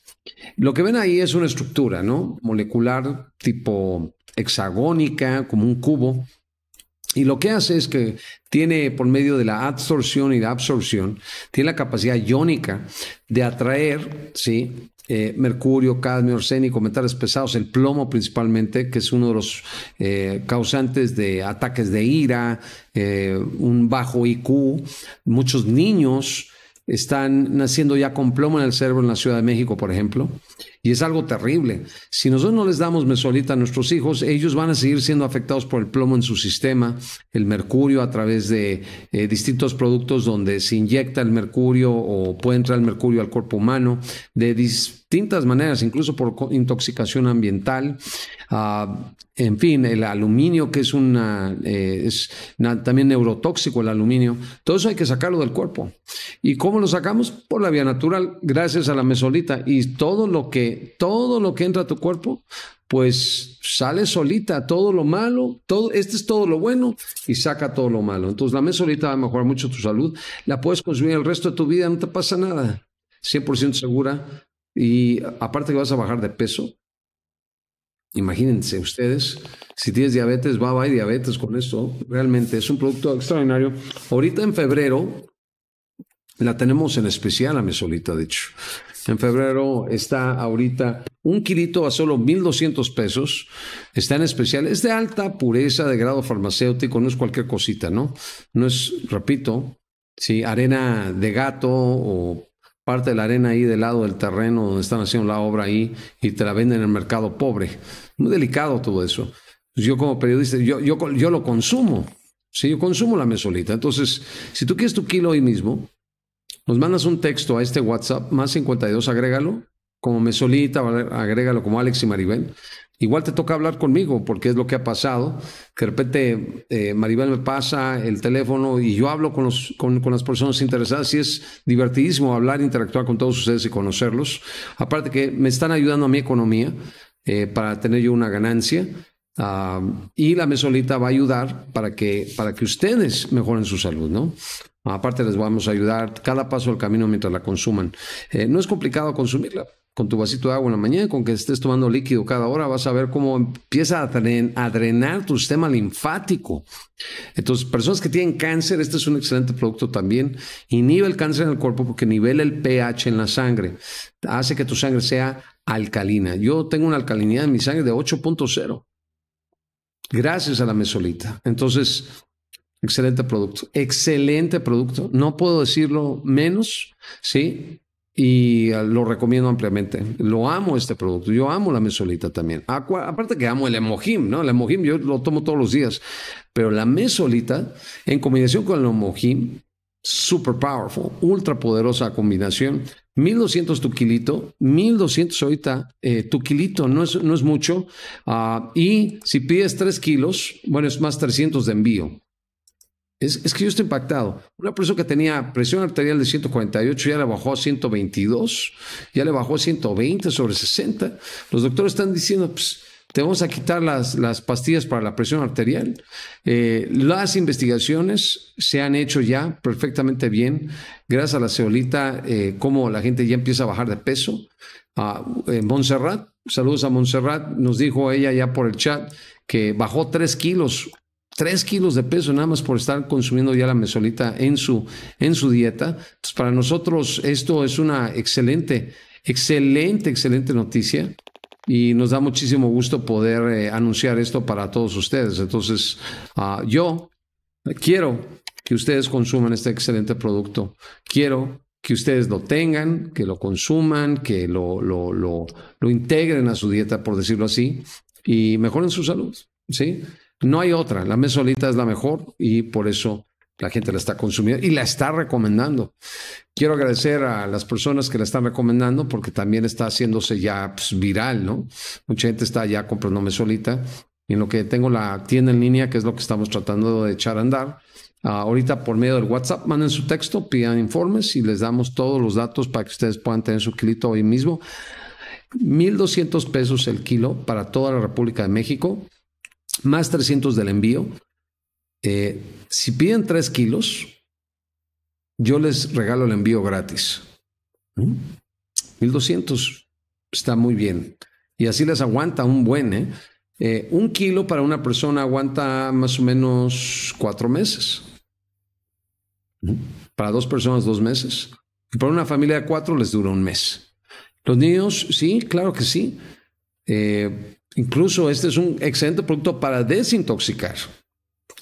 Speaker 1: Lo que ven ahí es una estructura, ¿no? Molecular tipo hexagónica, como un cubo, y lo que hace es que tiene, por medio de la absorción y la absorción, tiene la capacidad iónica de atraer, ¿sí? Eh, mercurio, cadmio, arsénico, metales pesados, el plomo principalmente, que es uno de los eh, causantes de ataques de ira, eh, un bajo IQ. Muchos niños están naciendo ya con plomo en el cerebro en la Ciudad de México, por ejemplo. Y es algo terrible. Si nosotros no les damos mesolita a nuestros hijos, ellos van a seguir siendo afectados por el plomo en su sistema, el mercurio a través de eh, distintos productos donde se inyecta el mercurio o puede entrar el mercurio al cuerpo humano, de distintas maneras, incluso por intoxicación ambiental. Ah, en fin, el aluminio, que es, una, eh, es también neurotóxico el aluminio, todo eso hay que sacarlo del cuerpo. ¿Y cómo lo sacamos? Por la vía natural, gracias a la mesolita. Y todo lo que todo lo que entra a tu cuerpo, pues sale solita, todo lo malo, todo, este es todo lo bueno y saca todo lo malo. Entonces la mesolita va a mejorar mucho tu salud, la puedes consumir el resto de tu vida, no te pasa nada, 100% segura y aparte que vas a bajar de peso. Imagínense ustedes, si tienes diabetes, va, va, hay diabetes con esto. Realmente es un producto extraordinario. Ahorita en febrero, la tenemos en especial a Mesolita, de hecho. En febrero está ahorita un kilito a solo 1,200 pesos. Está en especial. Es de alta pureza, de grado farmacéutico. No es cualquier cosita, ¿no? No es, repito, sí, arena de gato o parte de la arena ahí del lado del terreno donde están haciendo la obra ahí y te la venden en el mercado pobre. Muy delicado todo eso. Pues yo como periodista, yo, yo, yo lo consumo. Sí, yo consumo la mesolita. Entonces, si tú quieres tu kilo hoy mismo, nos mandas un texto a este WhatsApp, más 52, agrégalo, como Mesolita, agrégalo como Alex y Maribel. Igual te toca hablar conmigo porque es lo que ha pasado. Que de repente eh, Maribel me pasa el teléfono y yo hablo con, los, con, las personas interesadas y es divertidísimo hablar, interactuar con todos ustedes y conocerlos. Aparte que me están ayudando a mi economía eh, para tener yo una ganancia. Ah, y la mesolita va a ayudar para que, para que ustedes mejoren su salud, ¿no? Aparte les vamos a ayudar cada paso del camino mientras la consuman. Eh, no es complicado consumirla. Con tu vasito de agua en la mañana, con que estés tomando líquido cada hora, vas a ver cómo empieza a, a drenar tu sistema linfático. Entonces, personas que tienen cáncer, este es un excelente producto también. Inhibe el cáncer en el cuerpo porque nivela el pH en la sangre. Hace que tu sangre sea alcalina. Yo tengo una alcalinidad en mi sangre de 8.0 gracias a la mesolita. Entonces, Excelente producto, excelente producto. No puedo decirlo menos, ¿sí? Y ah, lo recomiendo ampliamente. Lo amo este producto. Yo amo la mesolita también. aparte que amo el emojim, ¿no? El emojim yo lo tomo todos los días. Pero la mesolita, en combinación con el emojim, super powerful, ultra poderosa combinación. 1200 tuquilito, 1200 ahorita eh, tuquilito, no es, no es mucho. Ah, y si pides 3 kilos, bueno, es más 300 de envío. Es, que yo estoy impactado. Una persona que tenía presión arterial de 148 ya le bajó a 122, ya le bajó a 120 sobre 60. Los doctores están diciendo, pues, te vamos a quitar las, pastillas para la presión arterial. Eh, las investigaciones se han hecho ya perfectamente bien, gracias a la ceolita, eh, como la gente ya empieza a bajar de peso. Uh, Montserrat, saludos a Montserrat, nos dijo ella ya por el chat que bajó 3 kilos 3 kilos de peso nada más por estar consumiendo ya la mesolita en su, en su dieta. Entonces, para nosotros esto es una excelente, excelente, excelente noticia y nos da muchísimo gusto poder eh, anunciar esto para todos ustedes. Entonces, ah, yo quiero que ustedes consuman este excelente producto. Quiero que ustedes lo tengan, que lo consuman, que lo, lo, lo, lo integren a su dieta, por decirlo así, y mejoren su salud. ¿sí? No hay otra. La mesolita es la mejor y por eso la gente la está consumiendo y la está recomendando. Quiero agradecer a las personas que la están recomendando porque también está haciéndose ya pues, viral, ¿no? Mucha gente está ya comprando mesolita. Y en lo que tengo la tienda en línea, que es lo que estamos tratando de echar a andar, ah, ahorita por medio del WhatsApp, manden su texto, pidan informes y les damos todos los datos para que ustedes puedan tener su kilito hoy mismo. 1.200 pesos el kilo para toda la República de México más 300 del envío. Eh, si piden 3 kilos, yo les regalo el envío gratis. 1200 está muy bien. Y así les aguanta un buen, ¿eh? ¿eh? un kilo para una persona aguanta más o menos cuatro meses. Para dos personas, dos meses. Y para una familia de cuatro les dura un mes. Los niños, sí, claro que sí. Eh, Incluso este es un excelente producto para desintoxicar.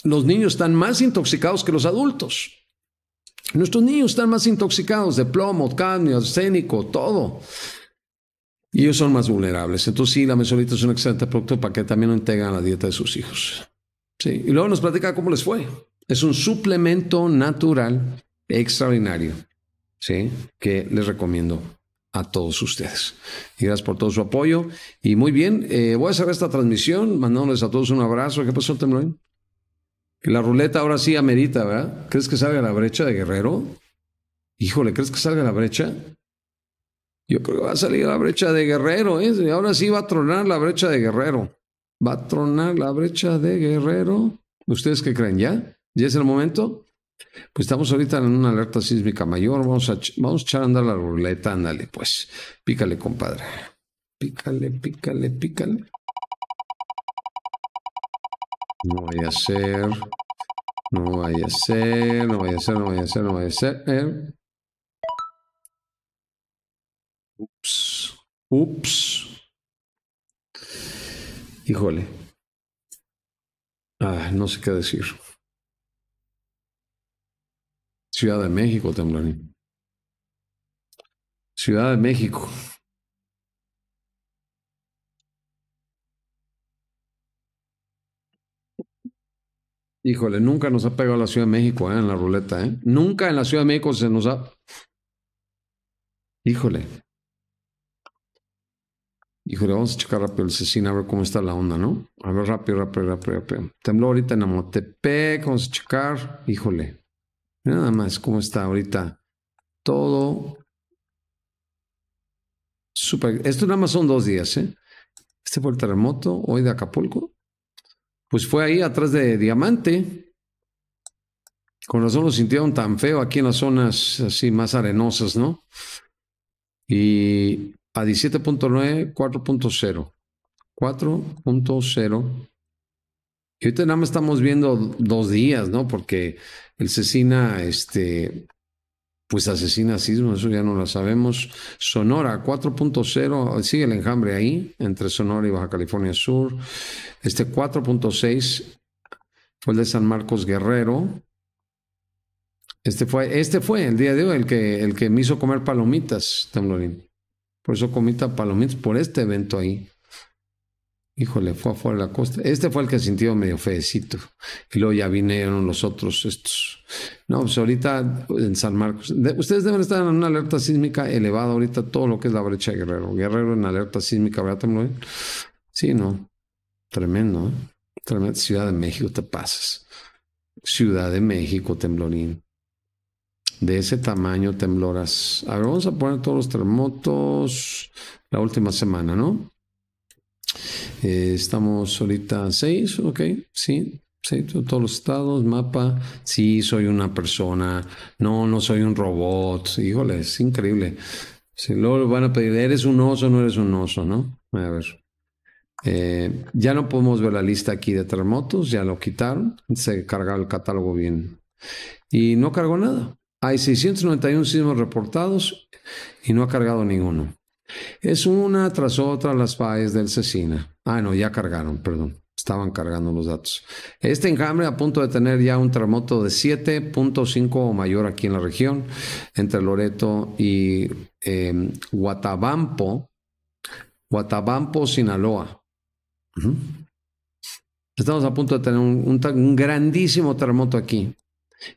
Speaker 1: Los niños están más intoxicados que los adultos. Nuestros niños están más intoxicados de plomo, cadmio, arsénico, todo. Y ellos son más vulnerables. Entonces sí, la mesolita es un excelente producto para que también lo integren la dieta de sus hijos. Sí. Y luego nos platica cómo les fue. Es un suplemento natural extraordinario. Sí, que les recomiendo a todos ustedes. Y gracias por todo su apoyo. Y muy bien, eh, voy a cerrar esta transmisión mandándoles a todos un abrazo. ¿Qué pasó, Que La ruleta ahora sí amerita, ¿verdad? ¿Crees que salga la brecha de Guerrero? Híjole, ¿crees que salga la brecha? Yo creo que va a salir la brecha de Guerrero, ¿eh? Ahora sí va a tronar la brecha de Guerrero. Va a tronar la brecha de Guerrero. ¿Ustedes qué creen? ¿Ya? ¿Ya es el momento? Pues estamos ahorita en una alerta sísmica mayor. Vamos a, vamos a echar a andar la ruleta. Ándale, pues. Pícale, compadre. Pícale, pícale, pícale. No vaya a ser. No vaya a ser. No vaya a ser, no vaya a ser, no vaya a ser. Eh. Ups. Ups. Híjole. Ah, no sé qué decir. Ciudad de México, tembló. Ciudad de México. Híjole, nunca nos ha pegado la Ciudad de México ¿eh? en la ruleta. ¿eh? Nunca en la Ciudad de México se nos ha... Híjole. Híjole, vamos a checar rápido el Cecina a ver cómo está la onda, ¿no? A ver, rápido, rápido, rápido, rápido. Tembló ahorita en Amotepec, vamos a checar. Híjole. Nada más cómo está ahorita. Todo super. Esto nada más son dos días, ¿eh? Este fue el terremoto hoy de Acapulco. Pues fue ahí atrás de Diamante. Con razón lo sintieron tan feo aquí en las zonas así más arenosas, ¿no? Y a 17.9, 4.0. 4.0 y ahorita nada más estamos viendo dos días, ¿no? Porque el Cecina, este, pues asesina sismo, eso ya no lo sabemos. Sonora 4.0, sigue el enjambre ahí, entre Sonora y Baja California Sur. Este 4.6 fue el de San Marcos Guerrero. Este fue, este fue el día de hoy el que, el que me hizo comer palomitas, Temblorín. Por eso comita palomitas, por este evento ahí. Híjole, fue afuera de la costa. Este fue el que sintió medio feecito Y luego ya vinieron los otros, estos. No, pues ahorita en San Marcos. ustedes deben estar en una alerta sísmica elevada ahorita, todo lo que es la brecha de Guerrero. Guerrero en alerta sísmica, ¿verdad, temblorín? Sí, no. Tremendo, ¿eh? Tremendo. Ciudad de México, te pasas. Ciudad de México, Temblorín. De ese tamaño, tembloras. A ver, vamos a poner todos los terremotos la última semana, ¿no? Eh, estamos ahorita seis, ok, sí, seis, todos los estados, mapa. Sí, soy una persona. No, no soy un robot. Híjole, es increíble. Si luego van a pedir, ¿eres un oso no eres un oso? ¿No? A ver. Eh, ya no podemos ver la lista aquí de terremotos, ya lo quitaron. Se carga el catálogo bien. Y no cargó nada. Hay 691 sismos reportados y no ha cargado ninguno. Es una tras otra las fallas del Cecina. Ah, no, ya cargaron, perdón. Estaban cargando los datos. Este enjambre a punto de tener ya un terremoto de 7.5 o mayor aquí en la región, entre Loreto y eh, Guatabampo, Guatabampo, Sinaloa. Estamos a punto de tener un, un grandísimo terremoto aquí.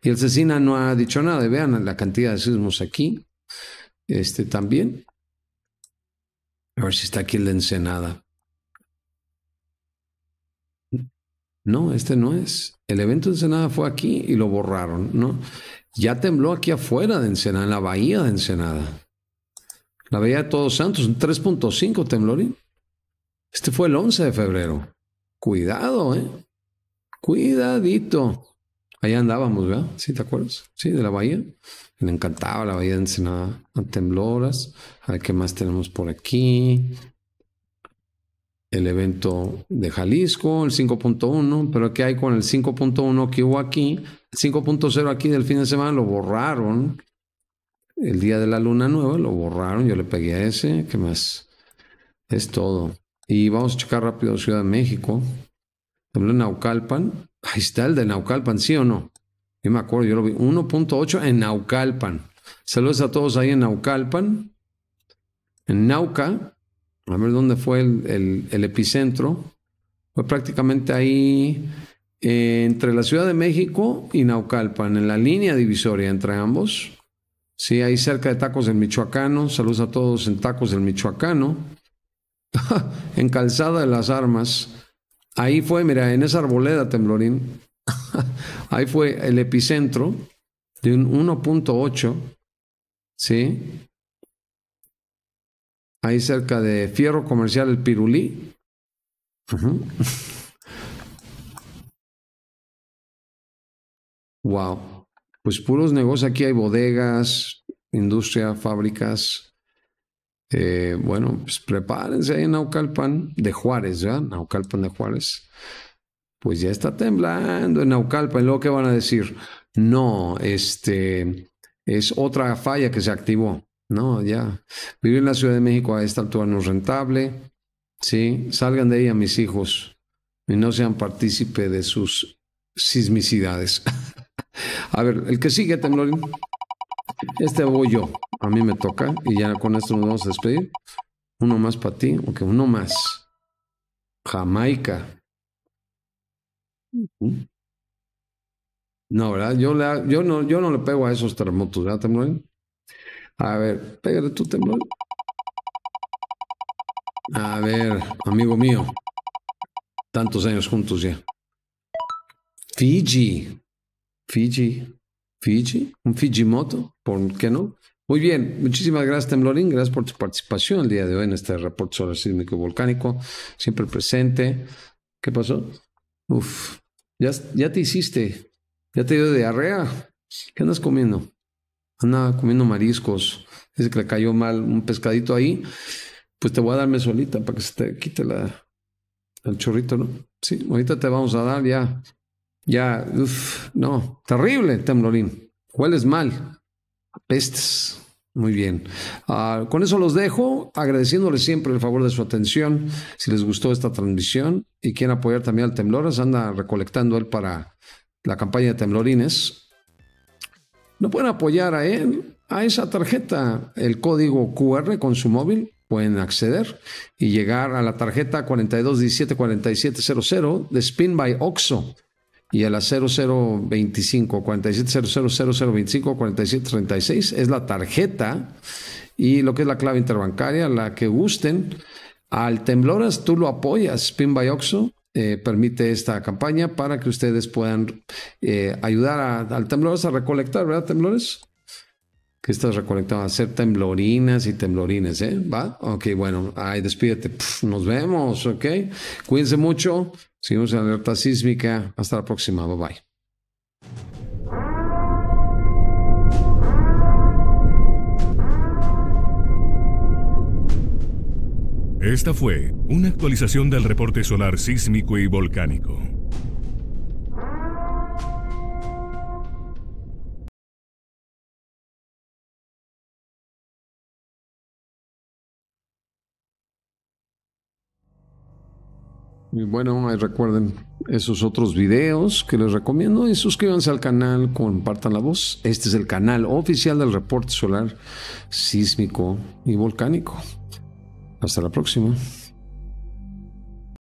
Speaker 1: Y el Cecina no ha dicho nada. Vean la cantidad de sismos aquí. Este también. A ver si está aquí el de ensenada. No, este no es. El evento de Ensenada fue aquí y lo borraron, ¿no? Ya tembló aquí afuera de Ensenada, en la bahía de Ensenada. La bahía de Todos Santos, un 3.5 temblorín. Este fue el 11 de febrero. Cuidado, ¿eh? Cuidadito. Allá andábamos, ¿verdad? ¿Sí te acuerdas? Sí, de la bahía me encantaba la bahía de Ensenada a Tembloras. A ver qué más tenemos por aquí. El evento de Jalisco, el 5.1, pero ¿qué hay con el 5.1 que hubo aquí? 5.0 aquí del fin de semana lo borraron. El día de la luna nueva lo borraron, yo le pegué a ese. ¿Qué más? Es todo. Y vamos a checar rápido Ciudad de México. también Naucalpan. Ahí está el de Naucalpan, ¿sí o no? Yo me acuerdo, yo lo vi. 1.8 en Naucalpan. Saludos a todos ahí en Naucalpan. En Nauca, a ver dónde fue el, epicentro. Fue prácticamente ahí eh, entre la Ciudad de México y Naucalpan, en la línea divisoria entre ambos. Sí, ahí cerca de Tacos del Michoacano. Saludos a todos en Tacos del Michoacano. en Calzada de las Armas. Ahí fue, mira, en esa arboleda, Temblorín. Ahí fue el epicentro de un 1.8, ¿sí? Ahí cerca de Fierro Comercial El Pirulí. Wow. Pues puros negocios. Aquí hay bodegas, industria, fábricas. Eh, bueno, pues prepárense ahí en Naucalpan de Juárez, ¿verdad? Naucalpan de Juárez pues ya está temblando en Naucalpa, ¿y luego qué van a decir? No, este, es otra falla que se activó. No, ya. Vivir en la Ciudad de México a esta altura no es rentable. Sí, salgan de ahí a mis hijos y no sean partícipe de sus sismicidades. a ver, el que sigue, Temblorín. Este voy yo. A mí me toca y ya con esto nos vamos a despedir. Uno más para ti, aunque uno más. Jamaica. No, ¿verdad? Yo, yo, no, yo no le pego a esos terremotos, ¿verdad, Temblorín? A ver, pégale tú, Temblorín. A ver, amigo mío. Tantos años juntos ya. Fiji. Fiji. Fiji. Un moto, ¿Por qué no? Muy bien, muchísimas gracias Temblorín, gracias por tu participación el día de hoy en este reporte sobre sísmico volcánico, siempre presente. ¿Qué pasó? Uf, ya, te hiciste, ya te dio diarrea. ¿Qué andas comiendo? Anda comiendo mariscos. Dice que le cayó mal un pescadito ahí. Pues te voy a darme solita para que se te quite la, el chorrito, ¿no? Sí, ahorita te vamos a dar ya. Ya, uff, no, terrible, ¿Cuál es mal, apestes. Muy bien. Ah, con eso los dejo, agradeciéndoles siempre el favor de su atención. Si les gustó esta transmisión y quieren apoyar también al Tembloras, anda recolectando él para la campaña de Temblorines. No pueden apoyar a él, a esa tarjeta, el código QR con su móvil. Pueden acceder y llegar a la tarjeta 42174700 de Spin by Oxo y a la 0025, 47000025, 4736 es la tarjeta y lo que es la clave interbancaria, la que gusten. Al Tembloras tú lo apoyas, Pin by eh, permite esta campaña para que ustedes puedan eh, ayudar al Temblores a recolectar, ¿verdad, Temblores? que estás reconectado? Hacer temblorinas y temblorines, ¿eh? ¿Va? Ok, bueno, Ay, despídete. nos vemos, ¿ok? Cuídense mucho. Seguimos en alerta sísmica. Hasta la próxima. bye. Esta fue una actualización del reporte solar sísmico y volcánico. bueno, ahí recuerden esos otros videos que les recomiendo y suscríbanse al canal, compartan la voz. Este es el canal oficial del reporte solar sísmico y volcánico. Hasta la próxima.